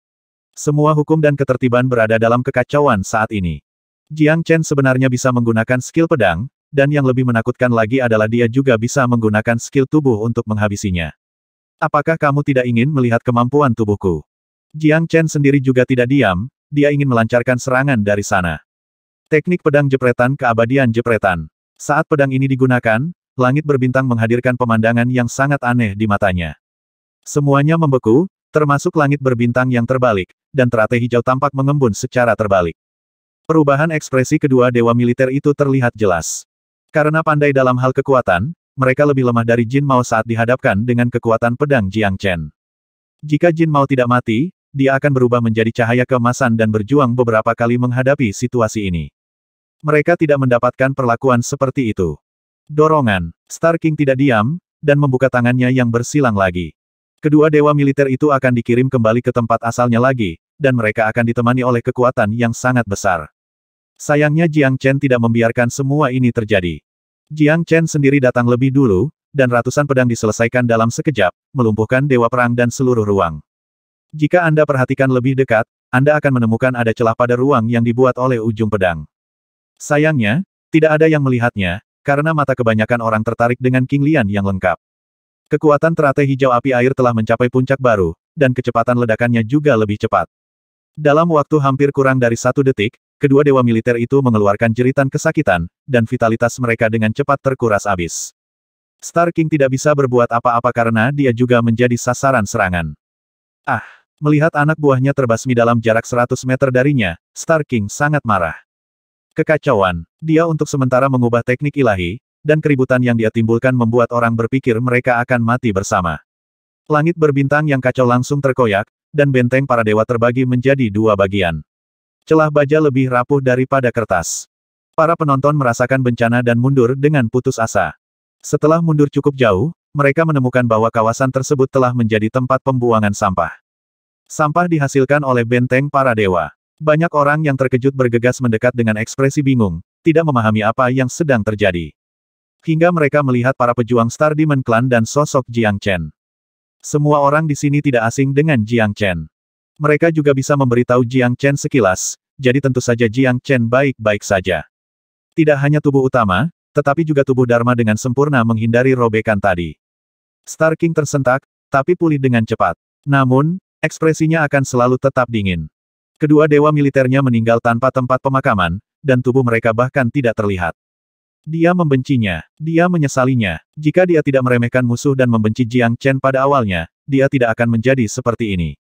Semua hukum dan ketertiban berada dalam kekacauan saat ini. Jiang Chen sebenarnya bisa menggunakan skill pedang, dan yang lebih menakutkan lagi adalah dia juga bisa menggunakan skill tubuh untuk menghabisinya. Apakah kamu tidak ingin melihat kemampuan tubuhku? Jiang Chen sendiri juga tidak diam, dia ingin melancarkan serangan dari sana. Teknik pedang jepretan keabadian jepretan. Saat pedang ini digunakan, langit berbintang menghadirkan pemandangan yang sangat aneh di matanya. Semuanya membeku, termasuk langit berbintang yang terbalik, dan teratai hijau tampak mengembun secara terbalik. Perubahan ekspresi kedua dewa militer itu terlihat jelas. Karena pandai dalam hal kekuatan, mereka lebih lemah dari Jin Mao saat dihadapkan dengan kekuatan pedang Jiang Chen. Jika Jin Mao tidak mati, dia akan berubah menjadi cahaya kemasan dan berjuang beberapa kali menghadapi situasi ini. Mereka tidak mendapatkan perlakuan seperti itu. Dorongan, Star King tidak diam, dan membuka tangannya yang bersilang lagi. Kedua dewa militer itu akan dikirim kembali ke tempat asalnya lagi, dan mereka akan ditemani oleh kekuatan yang sangat besar. Sayangnya Jiang Chen tidak membiarkan semua ini terjadi. Jiang Chen sendiri datang lebih dulu, dan ratusan pedang diselesaikan dalam sekejap, melumpuhkan dewa perang dan seluruh ruang. Jika Anda perhatikan lebih dekat, Anda akan menemukan ada celah pada ruang yang dibuat oleh ujung pedang. Sayangnya, tidak ada yang melihatnya, karena mata kebanyakan orang tertarik dengan King Lian yang lengkap. Kekuatan teratai hijau api air telah mencapai puncak baru, dan kecepatan ledakannya juga lebih cepat. Dalam waktu hampir kurang dari satu detik, kedua dewa militer itu mengeluarkan jeritan kesakitan, dan vitalitas mereka dengan cepat terkuras abis. Star King tidak bisa berbuat apa-apa karena dia juga menjadi sasaran serangan. Ah! Melihat anak buahnya terbasmi dalam jarak 100 meter darinya, Star King sangat marah. Kekacauan, dia untuk sementara mengubah teknik ilahi, dan keributan yang dia timbulkan membuat orang berpikir mereka akan mati bersama. Langit berbintang yang kacau langsung terkoyak, dan benteng para dewa terbagi menjadi dua bagian. Celah baja lebih rapuh daripada kertas. Para penonton merasakan bencana dan mundur dengan putus asa. Setelah mundur cukup jauh, mereka menemukan bahwa kawasan tersebut telah menjadi tempat pembuangan sampah. Sampah dihasilkan oleh benteng para dewa. Banyak orang yang terkejut bergegas mendekat dengan ekspresi bingung, tidak memahami apa yang sedang terjadi. Hingga mereka melihat para pejuang Star Demon Clan dan sosok Jiang Chen. Semua orang di sini tidak asing dengan Jiang Chen. Mereka juga bisa memberitahu Jiang Chen sekilas, jadi tentu saja Jiang Chen baik-baik saja. Tidak hanya tubuh utama, tetapi juga tubuh Dharma dengan sempurna menghindari robekan tadi. Star King tersentak, tapi pulih dengan cepat. Namun, Ekspresinya akan selalu tetap dingin. Kedua dewa militernya meninggal tanpa tempat pemakaman, dan tubuh mereka bahkan tidak terlihat. Dia membencinya, dia menyesalinya. Jika dia tidak meremehkan musuh dan membenci Jiang Chen pada awalnya, dia tidak akan menjadi seperti ini.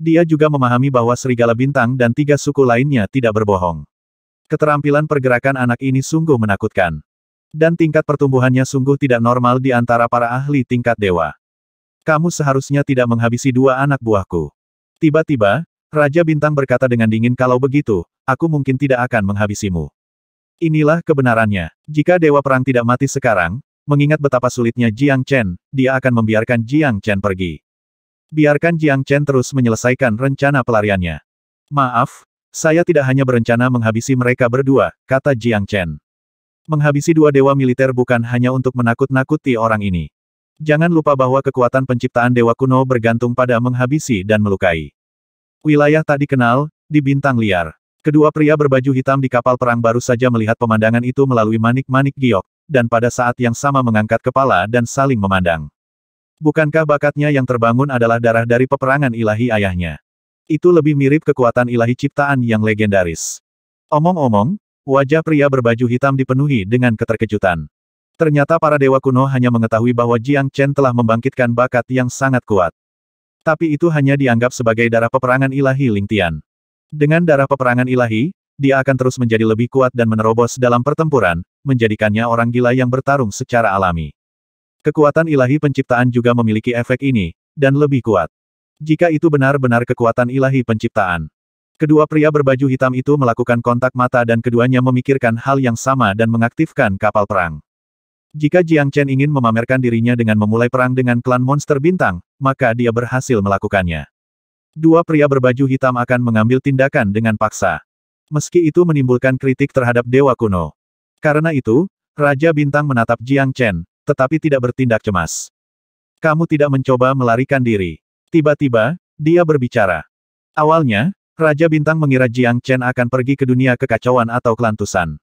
Dia juga memahami bahwa serigala bintang dan tiga suku lainnya tidak berbohong. Keterampilan pergerakan anak ini sungguh menakutkan. Dan tingkat pertumbuhannya sungguh tidak normal di antara para ahli tingkat dewa. Kamu seharusnya tidak menghabisi dua anak buahku. Tiba-tiba, Raja Bintang berkata dengan dingin kalau begitu, aku mungkin tidak akan menghabisimu. Inilah kebenarannya. Jika Dewa Perang tidak mati sekarang, mengingat betapa sulitnya Jiang Chen, dia akan membiarkan Jiang Chen pergi. Biarkan Jiang Chen terus menyelesaikan rencana pelariannya. Maaf, saya tidak hanya berencana menghabisi mereka berdua, kata Jiang Chen. Menghabisi dua dewa militer bukan hanya untuk menakut-nakuti orang ini. Jangan lupa bahwa kekuatan penciptaan Dewa Kuno bergantung pada menghabisi dan melukai. Wilayah tak dikenal, di bintang liar. Kedua pria berbaju hitam di kapal perang baru saja melihat pemandangan itu melalui manik-manik giok, dan pada saat yang sama mengangkat kepala dan saling memandang. Bukankah bakatnya yang terbangun adalah darah dari peperangan ilahi ayahnya? Itu lebih mirip kekuatan ilahi ciptaan yang legendaris. Omong-omong, wajah pria berbaju hitam dipenuhi dengan keterkejutan. Ternyata para dewa kuno hanya mengetahui bahwa Jiang Chen telah membangkitkan bakat yang sangat kuat. Tapi itu hanya dianggap sebagai darah peperangan ilahi Ling Tian. Dengan darah peperangan ilahi, dia akan terus menjadi lebih kuat dan menerobos dalam pertempuran, menjadikannya orang gila yang bertarung secara alami. Kekuatan ilahi penciptaan juga memiliki efek ini, dan lebih kuat. Jika itu benar-benar kekuatan ilahi penciptaan. Kedua pria berbaju hitam itu melakukan kontak mata dan keduanya memikirkan hal yang sama dan mengaktifkan kapal perang. Jika Jiang Chen ingin memamerkan dirinya dengan memulai perang dengan klan monster bintang, maka dia berhasil melakukannya. Dua pria berbaju hitam akan mengambil tindakan dengan paksa. Meski itu menimbulkan kritik terhadap Dewa Kuno. Karena itu, Raja Bintang menatap Jiang Chen, tetapi tidak bertindak cemas. Kamu tidak mencoba melarikan diri. Tiba-tiba, dia berbicara. Awalnya, Raja Bintang mengira Jiang Chen akan pergi ke dunia kekacauan atau kelantusan.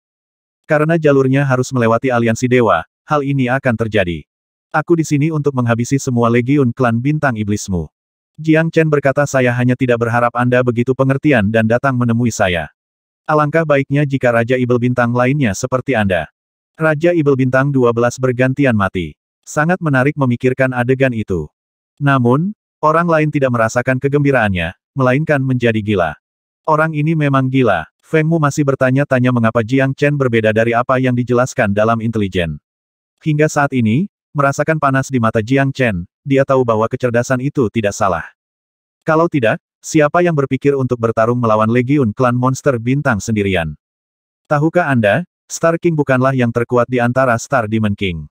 Karena jalurnya harus melewati aliansi dewa, hal ini akan terjadi. Aku di sini untuk menghabisi semua legiun klan bintang iblismu. Jiang Chen berkata saya hanya tidak berharap Anda begitu pengertian dan datang menemui saya. Alangkah baiknya jika Raja Ibel Bintang lainnya seperti Anda. Raja Ibel Bintang 12 bergantian mati. Sangat menarik memikirkan adegan itu. Namun, orang lain tidak merasakan kegembiraannya, melainkan menjadi gila. Orang ini memang gila. Feng Mu masih bertanya-tanya mengapa Jiang Chen berbeda dari apa yang dijelaskan dalam intelijen. Hingga saat ini, merasakan panas di mata Jiang Chen, dia tahu bahwa kecerdasan itu tidak salah. Kalau tidak, siapa yang berpikir untuk bertarung melawan legiun klan monster bintang sendirian? Tahukah Anda, Star King bukanlah yang terkuat di antara Star Demon King.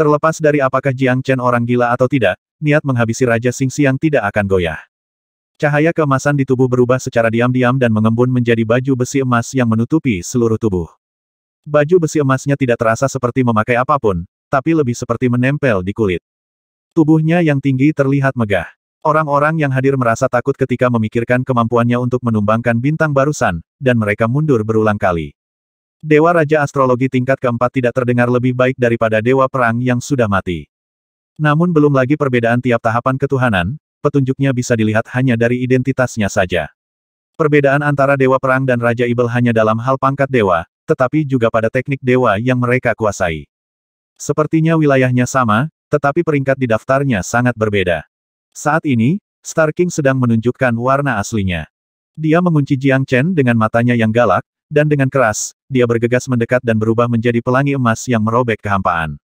Terlepas dari apakah Jiang Chen orang gila atau tidak, niat menghabisi Raja Sing Siang tidak akan goyah. Cahaya kemasan di tubuh berubah secara diam-diam dan mengembun menjadi baju besi emas yang menutupi seluruh tubuh. Baju besi emasnya tidak terasa seperti memakai apapun, tapi lebih seperti menempel di kulit. Tubuhnya yang tinggi terlihat megah. Orang-orang yang hadir merasa takut ketika memikirkan kemampuannya untuk menumbangkan bintang barusan, dan mereka mundur berulang kali. Dewa Raja Astrologi tingkat keempat tidak terdengar lebih baik daripada Dewa Perang yang sudah mati. Namun belum lagi perbedaan tiap tahapan ketuhanan, petunjuknya bisa dilihat hanya dari identitasnya saja. Perbedaan antara Dewa Perang dan Raja Ibel hanya dalam hal pangkat dewa, tetapi juga pada teknik dewa yang mereka kuasai. Sepertinya wilayahnya sama, tetapi peringkat di daftarnya sangat berbeda. Saat ini, Star King sedang menunjukkan warna aslinya. Dia mengunci Jiang Chen dengan matanya yang galak, dan dengan keras, dia bergegas mendekat dan berubah menjadi pelangi emas yang merobek kehampaan.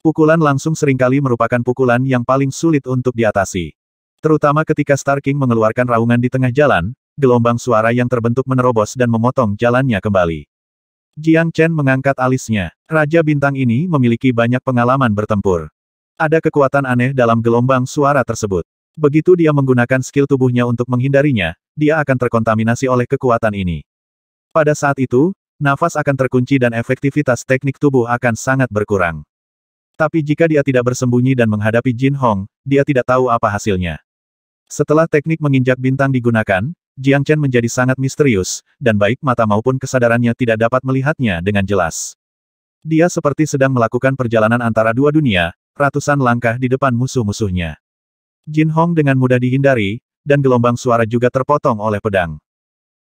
Pukulan langsung seringkali merupakan pukulan yang paling sulit untuk diatasi. Terutama ketika Star King mengeluarkan raungan di tengah jalan, gelombang suara yang terbentuk menerobos dan memotong jalannya kembali. Jiang Chen mengangkat alisnya. Raja bintang ini memiliki banyak pengalaman bertempur. Ada kekuatan aneh dalam gelombang suara tersebut. Begitu dia menggunakan skill tubuhnya untuk menghindarinya, dia akan terkontaminasi oleh kekuatan ini. Pada saat itu, nafas akan terkunci dan efektivitas teknik tubuh akan sangat berkurang. Tapi jika dia tidak bersembunyi dan menghadapi Jin Hong, dia tidak tahu apa hasilnya. Setelah teknik menginjak bintang digunakan, Jiang Chen menjadi sangat misterius, dan baik mata maupun kesadarannya tidak dapat melihatnya dengan jelas. Dia seperti sedang melakukan perjalanan antara dua dunia, ratusan langkah di depan musuh-musuhnya. Jin Hong dengan mudah dihindari, dan gelombang suara juga terpotong oleh pedang.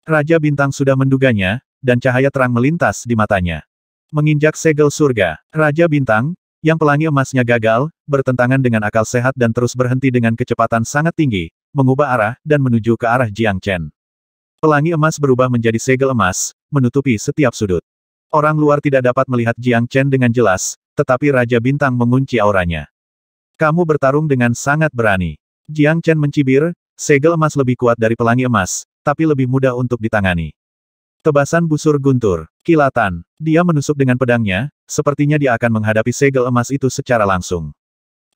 Raja Bintang sudah menduganya, dan cahaya terang melintas di matanya. Menginjak segel surga, Raja Bintang, yang pelangi emasnya gagal, bertentangan dengan akal sehat dan terus berhenti dengan kecepatan sangat tinggi, mengubah arah, dan menuju ke arah Jiang Chen. Pelangi emas berubah menjadi segel emas, menutupi setiap sudut. Orang luar tidak dapat melihat Jiang Chen dengan jelas, tetapi Raja Bintang mengunci auranya. Kamu bertarung dengan sangat berani. Jiang Chen mencibir, segel emas lebih kuat dari pelangi emas, tapi lebih mudah untuk ditangani. Tebasan busur guntur, kilatan, dia menusuk dengan pedangnya, sepertinya dia akan menghadapi segel emas itu secara langsung.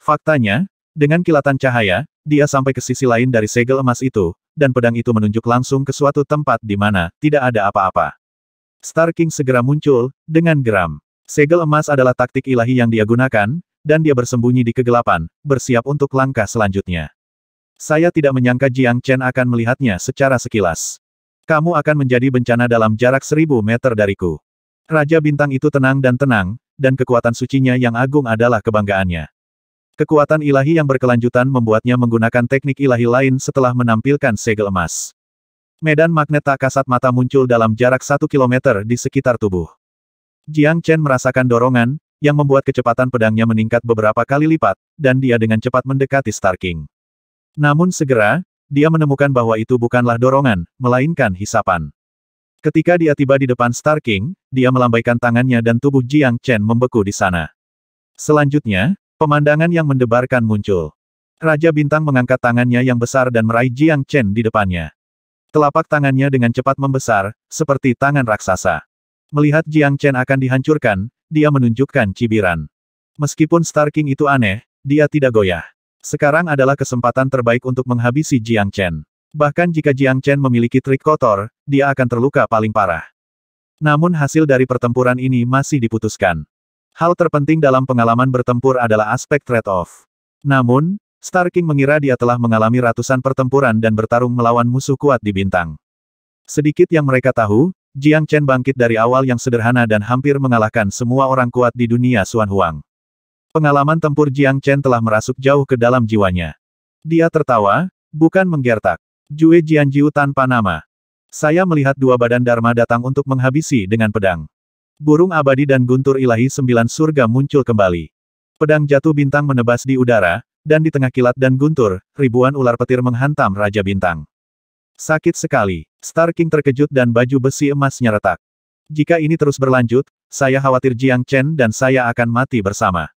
Faktanya, dengan kilatan cahaya, dia sampai ke sisi lain dari segel emas itu, dan pedang itu menunjuk langsung ke suatu tempat di mana tidak ada apa-apa. Star King segera muncul, dengan geram. Segel emas adalah taktik ilahi yang dia gunakan, dan dia bersembunyi di kegelapan, bersiap untuk langkah selanjutnya. Saya tidak menyangka Jiang Chen akan melihatnya secara sekilas. Kamu akan menjadi bencana dalam jarak seribu meter dariku. Raja Bintang itu tenang dan tenang, dan kekuatan sucinya yang agung adalah kebanggaannya. Kekuatan ilahi yang berkelanjutan membuatnya menggunakan teknik ilahi lain setelah menampilkan segel emas. Medan magnet tak kasat mata muncul dalam jarak satu kilometer di sekitar tubuh. Jiang Chen merasakan dorongan, yang membuat kecepatan pedangnya meningkat beberapa kali lipat, dan dia dengan cepat mendekati Star King. Namun segera, dia menemukan bahwa itu bukanlah dorongan, melainkan hisapan. Ketika dia tiba di depan Star King, dia melambaikan tangannya dan tubuh Jiang Chen membeku di sana. Selanjutnya, Pemandangan yang mendebarkan muncul. Raja Bintang mengangkat tangannya yang besar dan meraih Jiang Chen di depannya. Telapak tangannya dengan cepat membesar, seperti tangan raksasa. Melihat Jiang Chen akan dihancurkan, dia menunjukkan cibiran. Meskipun Star King itu aneh, dia tidak goyah. Sekarang adalah kesempatan terbaik untuk menghabisi Jiang Chen. Bahkan jika Jiang Chen memiliki trik kotor, dia akan terluka paling parah. Namun hasil dari pertempuran ini masih diputuskan. Hal terpenting dalam pengalaman bertempur adalah aspek trade-off. Namun, Star King mengira dia telah mengalami ratusan pertempuran dan bertarung melawan musuh kuat di bintang. Sedikit yang mereka tahu, Jiang Chen bangkit dari awal yang sederhana dan hampir mengalahkan semua orang kuat di dunia Xuan Huang. Pengalaman tempur Jiang Chen telah merasuk jauh ke dalam jiwanya. Dia tertawa, bukan menggertak. Jue Jianjiu tanpa nama. Saya melihat dua badan Dharma datang untuk menghabisi dengan pedang. Burung abadi dan guntur ilahi sembilan surga muncul kembali. Pedang jatuh bintang menebas di udara, dan di tengah kilat dan guntur, ribuan ular petir menghantam Raja Bintang. Sakit sekali, Star King terkejut dan baju besi emasnya retak. Jika ini terus berlanjut, saya khawatir Jiang Chen dan saya akan mati bersama.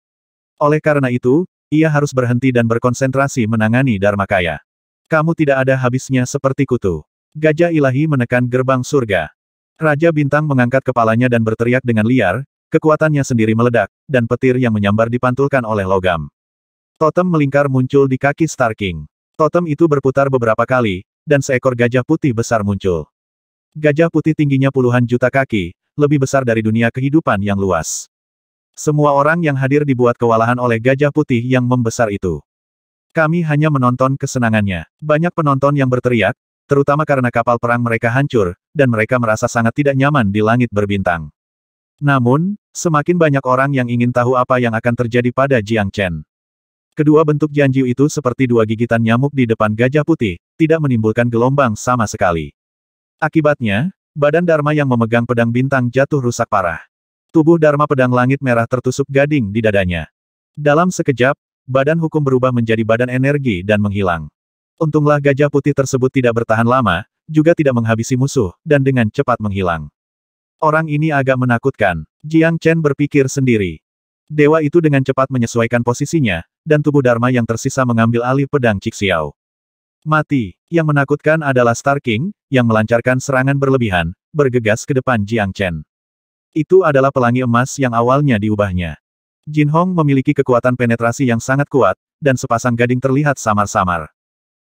Oleh karena itu, ia harus berhenti dan berkonsentrasi menangani Dharma Kaya. Kamu tidak ada habisnya seperti kutu. Gajah ilahi menekan gerbang surga. Raja Bintang mengangkat kepalanya dan berteriak dengan liar, kekuatannya sendiri meledak, dan petir yang menyambar dipantulkan oleh logam. Totem melingkar muncul di kaki Star King. Totem itu berputar beberapa kali, dan seekor gajah putih besar muncul. Gajah putih tingginya puluhan juta kaki, lebih besar dari dunia kehidupan yang luas. Semua orang yang hadir dibuat kewalahan oleh gajah putih yang membesar itu. Kami hanya menonton kesenangannya. Banyak penonton yang berteriak, terutama karena kapal perang mereka hancur, dan mereka merasa sangat tidak nyaman di langit berbintang. Namun, semakin banyak orang yang ingin tahu apa yang akan terjadi pada Jiang Chen. Kedua bentuk Jianjiu itu seperti dua gigitan nyamuk di depan gajah putih, tidak menimbulkan gelombang sama sekali. Akibatnya, badan Dharma yang memegang pedang bintang jatuh rusak parah. Tubuh Dharma pedang langit merah tertusuk gading di dadanya. Dalam sekejap, badan hukum berubah menjadi badan energi dan menghilang. Untunglah gajah putih tersebut tidak bertahan lama, juga tidak menghabisi musuh, dan dengan cepat menghilang. Orang ini agak menakutkan. Jiang Chen berpikir sendiri. Dewa itu dengan cepat menyesuaikan posisinya, dan tubuh Dharma yang tersisa mengambil alih pedang Cixiao. Mati. Yang menakutkan adalah Star King, yang melancarkan serangan berlebihan, bergegas ke depan Jiang Chen. Itu adalah pelangi emas yang awalnya diubahnya. Jin Hong memiliki kekuatan penetrasi yang sangat kuat, dan sepasang gading terlihat samar-samar.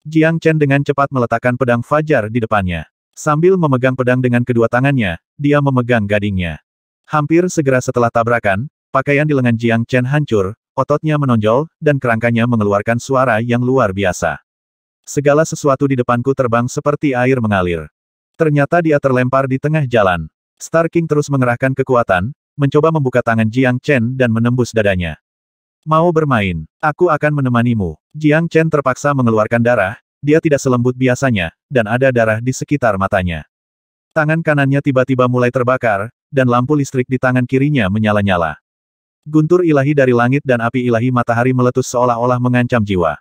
Jiang Chen dengan cepat meletakkan pedang Fajar di depannya. Sambil memegang pedang dengan kedua tangannya, dia memegang gadingnya. Hampir segera setelah tabrakan, pakaian di lengan Jiang Chen hancur, ototnya menonjol, dan kerangkanya mengeluarkan suara yang luar biasa. Segala sesuatu di depanku terbang seperti air mengalir. Ternyata dia terlempar di tengah jalan. Star King terus mengerahkan kekuatan, mencoba membuka tangan Jiang Chen dan menembus dadanya. Mau bermain, aku akan menemanimu. Jiang Chen terpaksa mengeluarkan darah, dia tidak selembut biasanya, dan ada darah di sekitar matanya. Tangan kanannya tiba-tiba mulai terbakar, dan lampu listrik di tangan kirinya menyala-nyala. Guntur ilahi dari langit dan api ilahi matahari meletus seolah-olah mengancam jiwa.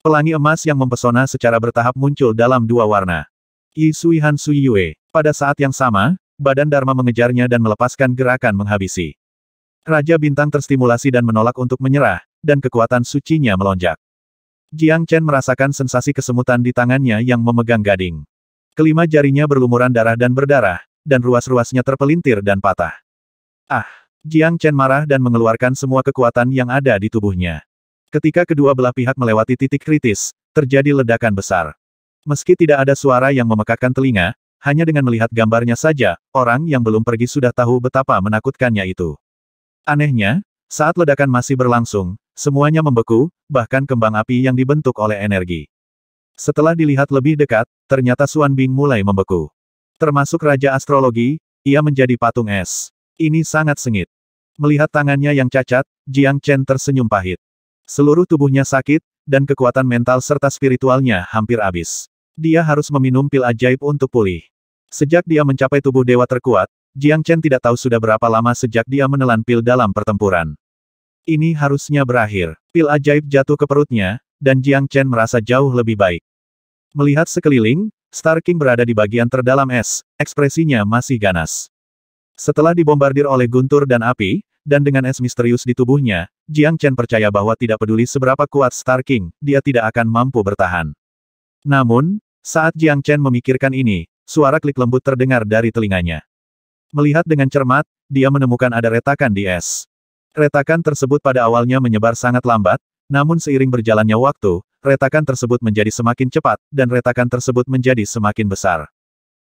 Pelangi emas yang mempesona secara bertahap muncul dalam dua warna. Yi Sui Han Sui Yue. Pada saat yang sama, badan Dharma mengejarnya dan melepaskan gerakan menghabisi. Raja Bintang terstimulasi dan menolak untuk menyerah, dan kekuatan sucinya melonjak. Jiang Chen merasakan sensasi kesemutan di tangannya yang memegang gading. Kelima jarinya berlumuran darah dan berdarah, dan ruas-ruasnya terpelintir dan patah. Ah! Jiang Chen marah dan mengeluarkan semua kekuatan yang ada di tubuhnya. Ketika kedua belah pihak melewati titik kritis, terjadi ledakan besar. Meski tidak ada suara yang memekakkan telinga, hanya dengan melihat gambarnya saja, orang yang belum pergi sudah tahu betapa menakutkannya itu. Anehnya, saat ledakan masih berlangsung, Semuanya membeku, bahkan kembang api yang dibentuk oleh energi. Setelah dilihat lebih dekat, ternyata Suan Bing mulai membeku. Termasuk Raja Astrologi, ia menjadi patung es. Ini sangat sengit. Melihat tangannya yang cacat, Jiang Chen tersenyum pahit. Seluruh tubuhnya sakit, dan kekuatan mental serta spiritualnya hampir habis. Dia harus meminum pil ajaib untuk pulih. Sejak dia mencapai tubuh dewa terkuat, Jiang Chen tidak tahu sudah berapa lama sejak dia menelan pil dalam pertempuran. Ini harusnya berakhir. Pil ajaib jatuh ke perutnya, dan Jiang Chen merasa jauh lebih baik. Melihat sekeliling, Star King berada di bagian terdalam es, ekspresinya masih ganas. Setelah dibombardir oleh guntur dan api, dan dengan es misterius di tubuhnya, Jiang Chen percaya bahwa tidak peduli seberapa kuat Star King, dia tidak akan mampu bertahan. Namun, saat Jiang Chen memikirkan ini, suara klik lembut terdengar dari telinganya. Melihat dengan cermat, dia menemukan ada retakan di es. Retakan tersebut pada awalnya menyebar sangat lambat, namun seiring berjalannya waktu, retakan tersebut menjadi semakin cepat, dan retakan tersebut menjadi semakin besar.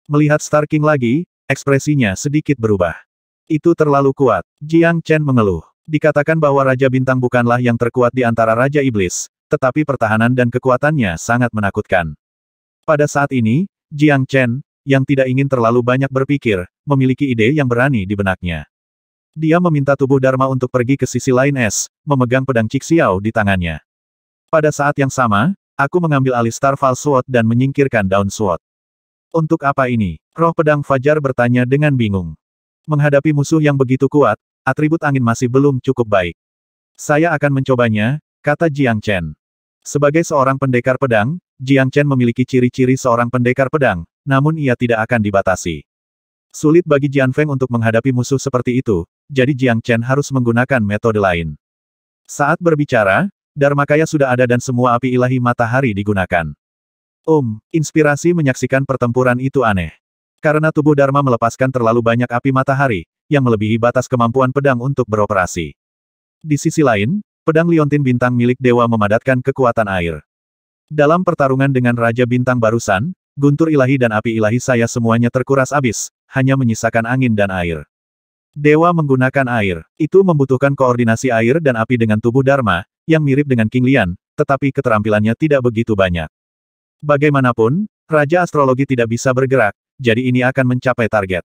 Melihat Star King lagi, ekspresinya sedikit berubah. Itu terlalu kuat, Jiang Chen mengeluh. Dikatakan bahwa Raja Bintang bukanlah yang terkuat di antara Raja Iblis, tetapi pertahanan dan kekuatannya sangat menakutkan. Pada saat ini, Jiang Chen, yang tidak ingin terlalu banyak berpikir, memiliki ide yang berani di benaknya. Dia meminta tubuh Dharma untuk pergi ke sisi lain es, memegang pedang Cixiao di tangannya. Pada saat yang sama, aku mengambil alih Starfall Sword dan menyingkirkan Down Sword. Untuk apa ini? Roh pedang Fajar bertanya dengan bingung. Menghadapi musuh yang begitu kuat, atribut angin masih belum cukup baik. Saya akan mencobanya, kata Jiang Chen. Sebagai seorang pendekar pedang, Jiang Chen memiliki ciri-ciri seorang pendekar pedang, namun ia tidak akan dibatasi. Sulit bagi Jian Feng untuk menghadapi musuh seperti itu, jadi Jiang Chen harus menggunakan metode lain. Saat berbicara, Dharmakaya sudah ada dan semua api ilahi matahari digunakan. Om, inspirasi menyaksikan pertempuran itu aneh. Karena tubuh Dharma melepaskan terlalu banyak api matahari, yang melebihi batas kemampuan pedang untuk beroperasi. Di sisi lain, pedang liontin bintang milik dewa memadatkan kekuatan air. Dalam pertarungan dengan Raja Bintang barusan, guntur ilahi dan api ilahi saya semuanya terkuras abis hanya menyisakan angin dan air. Dewa menggunakan air. Itu membutuhkan koordinasi air dan api dengan tubuh Dharma, yang mirip dengan King Lian, tetapi keterampilannya tidak begitu banyak. Bagaimanapun, Raja Astrologi tidak bisa bergerak, jadi ini akan mencapai target.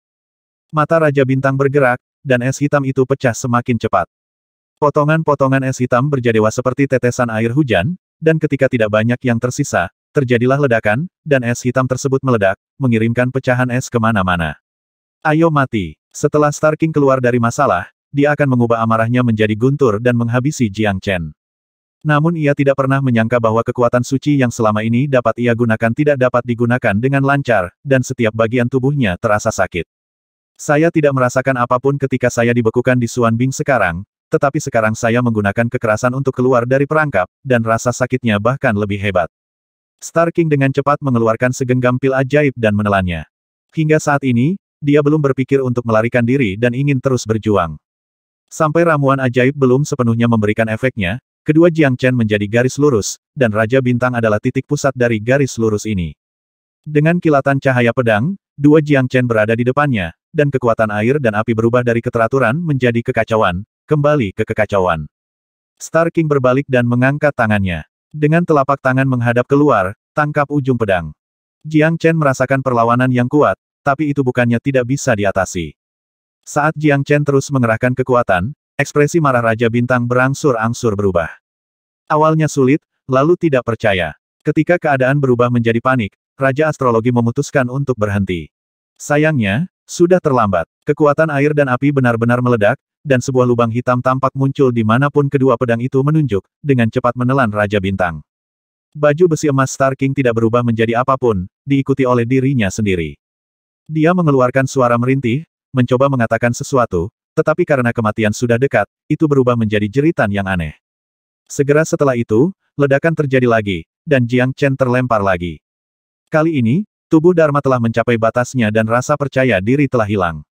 Mata Raja Bintang bergerak, dan es hitam itu pecah semakin cepat. Potongan-potongan es hitam berjadewa seperti tetesan air hujan, dan ketika tidak banyak yang tersisa, terjadilah ledakan, dan es hitam tersebut meledak, mengirimkan pecahan es kemana-mana. Ayo mati. Setelah Starking keluar dari masalah, dia akan mengubah amarahnya menjadi guntur dan menghabisi Jiang Chen. Namun ia tidak pernah menyangka bahwa kekuatan suci yang selama ini dapat ia gunakan tidak dapat digunakan dengan lancar, dan setiap bagian tubuhnya terasa sakit. Saya tidak merasakan apapun ketika saya dibekukan di Suan Bing sekarang, tetapi sekarang saya menggunakan kekerasan untuk keluar dari perangkap, dan rasa sakitnya bahkan lebih hebat. Starking dengan cepat mengeluarkan segenggam pil ajaib dan menelannya. Hingga saat ini, dia belum berpikir untuk melarikan diri dan ingin terus berjuang. Sampai ramuan ajaib belum sepenuhnya memberikan efeknya, kedua Jiang Chen menjadi garis lurus, dan Raja Bintang adalah titik pusat dari garis lurus ini. Dengan kilatan cahaya pedang, dua Jiang Chen berada di depannya, dan kekuatan air dan api berubah dari keteraturan menjadi kekacauan, kembali ke kekacauan. Star King berbalik dan mengangkat tangannya. Dengan telapak tangan menghadap keluar, tangkap ujung pedang. Jiang Chen merasakan perlawanan yang kuat, tapi itu bukannya tidak bisa diatasi. Saat Jiang Chen terus mengerahkan kekuatan, ekspresi marah Raja Bintang berangsur-angsur berubah. Awalnya sulit, lalu tidak percaya. Ketika keadaan berubah menjadi panik, Raja Astrologi memutuskan untuk berhenti. Sayangnya, sudah terlambat. Kekuatan air dan api benar-benar meledak, dan sebuah lubang hitam tampak muncul di manapun kedua pedang itu menunjuk, dengan cepat menelan Raja Bintang. Baju besi emas Star King tidak berubah menjadi apapun, diikuti oleh dirinya sendiri. Dia mengeluarkan suara merintih, mencoba mengatakan sesuatu, tetapi karena kematian sudah dekat, itu berubah menjadi jeritan yang aneh. Segera setelah itu, ledakan terjadi lagi, dan Jiang Chen terlempar lagi. Kali ini, tubuh Dharma telah mencapai batasnya dan rasa percaya diri telah hilang.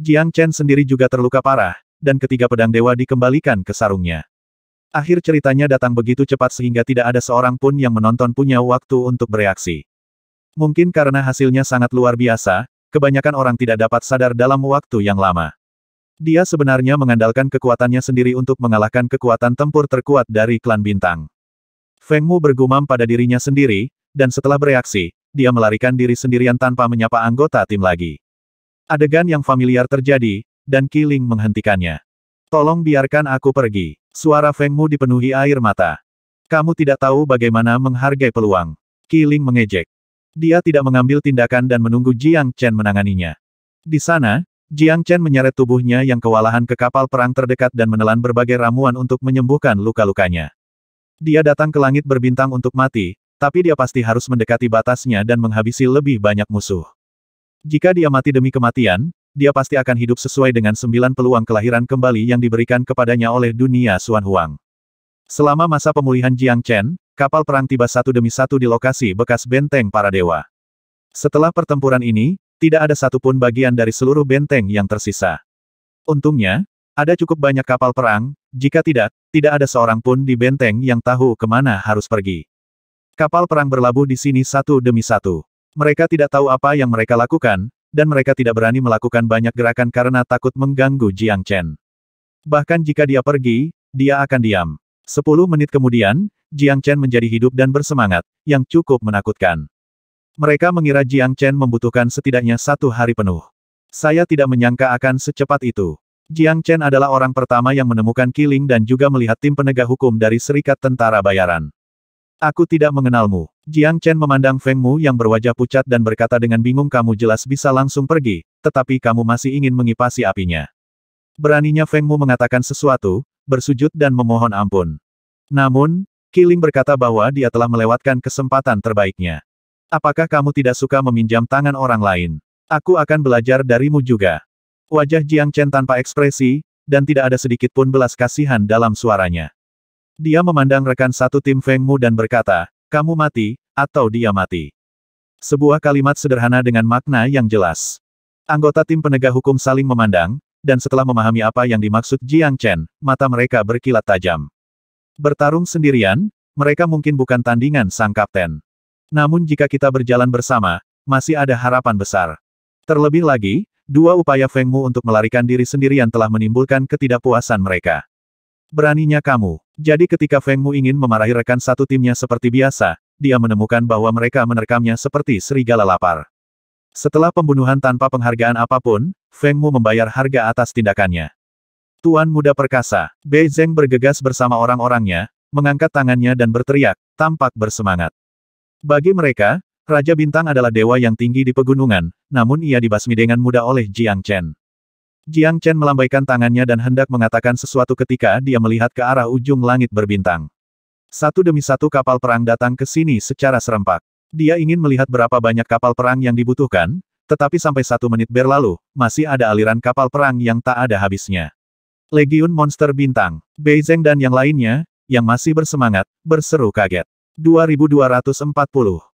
Jiang Chen sendiri juga terluka parah, dan ketiga pedang dewa dikembalikan ke sarungnya. Akhir ceritanya datang begitu cepat sehingga tidak ada seorang pun yang menonton punya waktu untuk bereaksi. Mungkin karena hasilnya sangat luar biasa, kebanyakan orang tidak dapat sadar dalam waktu yang lama. Dia sebenarnya mengandalkan kekuatannya sendiri untuk mengalahkan kekuatan tempur terkuat dari klan bintang. Feng Mu bergumam pada dirinya sendiri, dan setelah bereaksi, dia melarikan diri sendirian tanpa menyapa anggota tim lagi. Adegan yang familiar terjadi, dan Killing menghentikannya. Tolong biarkan aku pergi. Suara Feng Mu dipenuhi air mata. Kamu tidak tahu bagaimana menghargai peluang. Killing mengejek. Dia tidak mengambil tindakan dan menunggu Jiang Chen menanganinya. Di sana, Jiang Chen menyeret tubuhnya yang kewalahan ke kapal perang terdekat dan menelan berbagai ramuan untuk menyembuhkan luka-lukanya. Dia datang ke langit berbintang untuk mati, tapi dia pasti harus mendekati batasnya dan menghabisi lebih banyak musuh. Jika dia mati demi kematian, dia pasti akan hidup sesuai dengan sembilan peluang kelahiran kembali yang diberikan kepadanya oleh dunia Xuan Huang. Selama masa pemulihan Jiang Chen, kapal perang tiba satu demi satu di lokasi bekas benteng para dewa. Setelah pertempuran ini, tidak ada satupun bagian dari seluruh benteng yang tersisa. Untungnya, ada cukup banyak kapal perang, jika tidak, tidak ada seorang pun di benteng yang tahu kemana harus pergi. Kapal perang berlabuh di sini satu demi satu. Mereka tidak tahu apa yang mereka lakukan, dan mereka tidak berani melakukan banyak gerakan karena takut mengganggu Jiang Chen. Bahkan jika dia pergi, dia akan diam. Sepuluh menit kemudian, Jiang Chen menjadi hidup dan bersemangat, yang cukup menakutkan. Mereka mengira Jiang Chen membutuhkan setidaknya satu hari penuh. Saya tidak menyangka akan secepat itu. Jiang Chen adalah orang pertama yang menemukan Killing dan juga melihat tim penegak hukum dari Serikat Tentara Bayaran. Aku tidak mengenalmu. Jiang Chen memandang Feng Mu yang berwajah pucat dan berkata dengan bingung kamu jelas bisa langsung pergi, tetapi kamu masih ingin mengipasi apinya. Beraninya Feng Mu mengatakan sesuatu, bersujud dan memohon ampun. Namun, Kiling berkata bahwa dia telah melewatkan kesempatan terbaiknya. Apakah kamu tidak suka meminjam tangan orang lain? Aku akan belajar darimu juga. Wajah Jiang Chen tanpa ekspresi, dan tidak ada sedikit pun belas kasihan dalam suaranya. Dia memandang rekan satu tim Feng Mu dan berkata, kamu mati, atau dia mati. Sebuah kalimat sederhana dengan makna yang jelas. Anggota tim penegak hukum saling memandang, dan setelah memahami apa yang dimaksud Jiang Chen, mata mereka berkilat tajam. Bertarung sendirian, mereka mungkin bukan tandingan sang kapten. Namun jika kita berjalan bersama, masih ada harapan besar. Terlebih lagi, dua upaya Feng Mu untuk melarikan diri sendirian telah menimbulkan ketidakpuasan mereka. Beraninya kamu. Jadi ketika Feng Mu ingin memarahi rekan satu timnya seperti biasa, dia menemukan bahwa mereka menerkamnya seperti serigala lapar. Setelah pembunuhan tanpa penghargaan apapun, Feng Mu membayar harga atas tindakannya. Tuan Muda Perkasa, Bei Zeng bergegas bersama orang-orangnya, mengangkat tangannya dan berteriak, tampak bersemangat. Bagi mereka, Raja Bintang adalah dewa yang tinggi di pegunungan, namun ia dibasmi dengan mudah oleh Jiang Chen. Jiang Chen melambaikan tangannya dan hendak mengatakan sesuatu ketika dia melihat ke arah ujung langit berbintang. Satu demi satu kapal perang datang ke sini secara serempak. Dia ingin melihat berapa banyak kapal perang yang dibutuhkan, tetapi sampai satu menit berlalu, masih ada aliran kapal perang yang tak ada habisnya. Legiun Monster Bintang, Beizeng dan yang lainnya, yang masih bersemangat, berseru kaget. 2240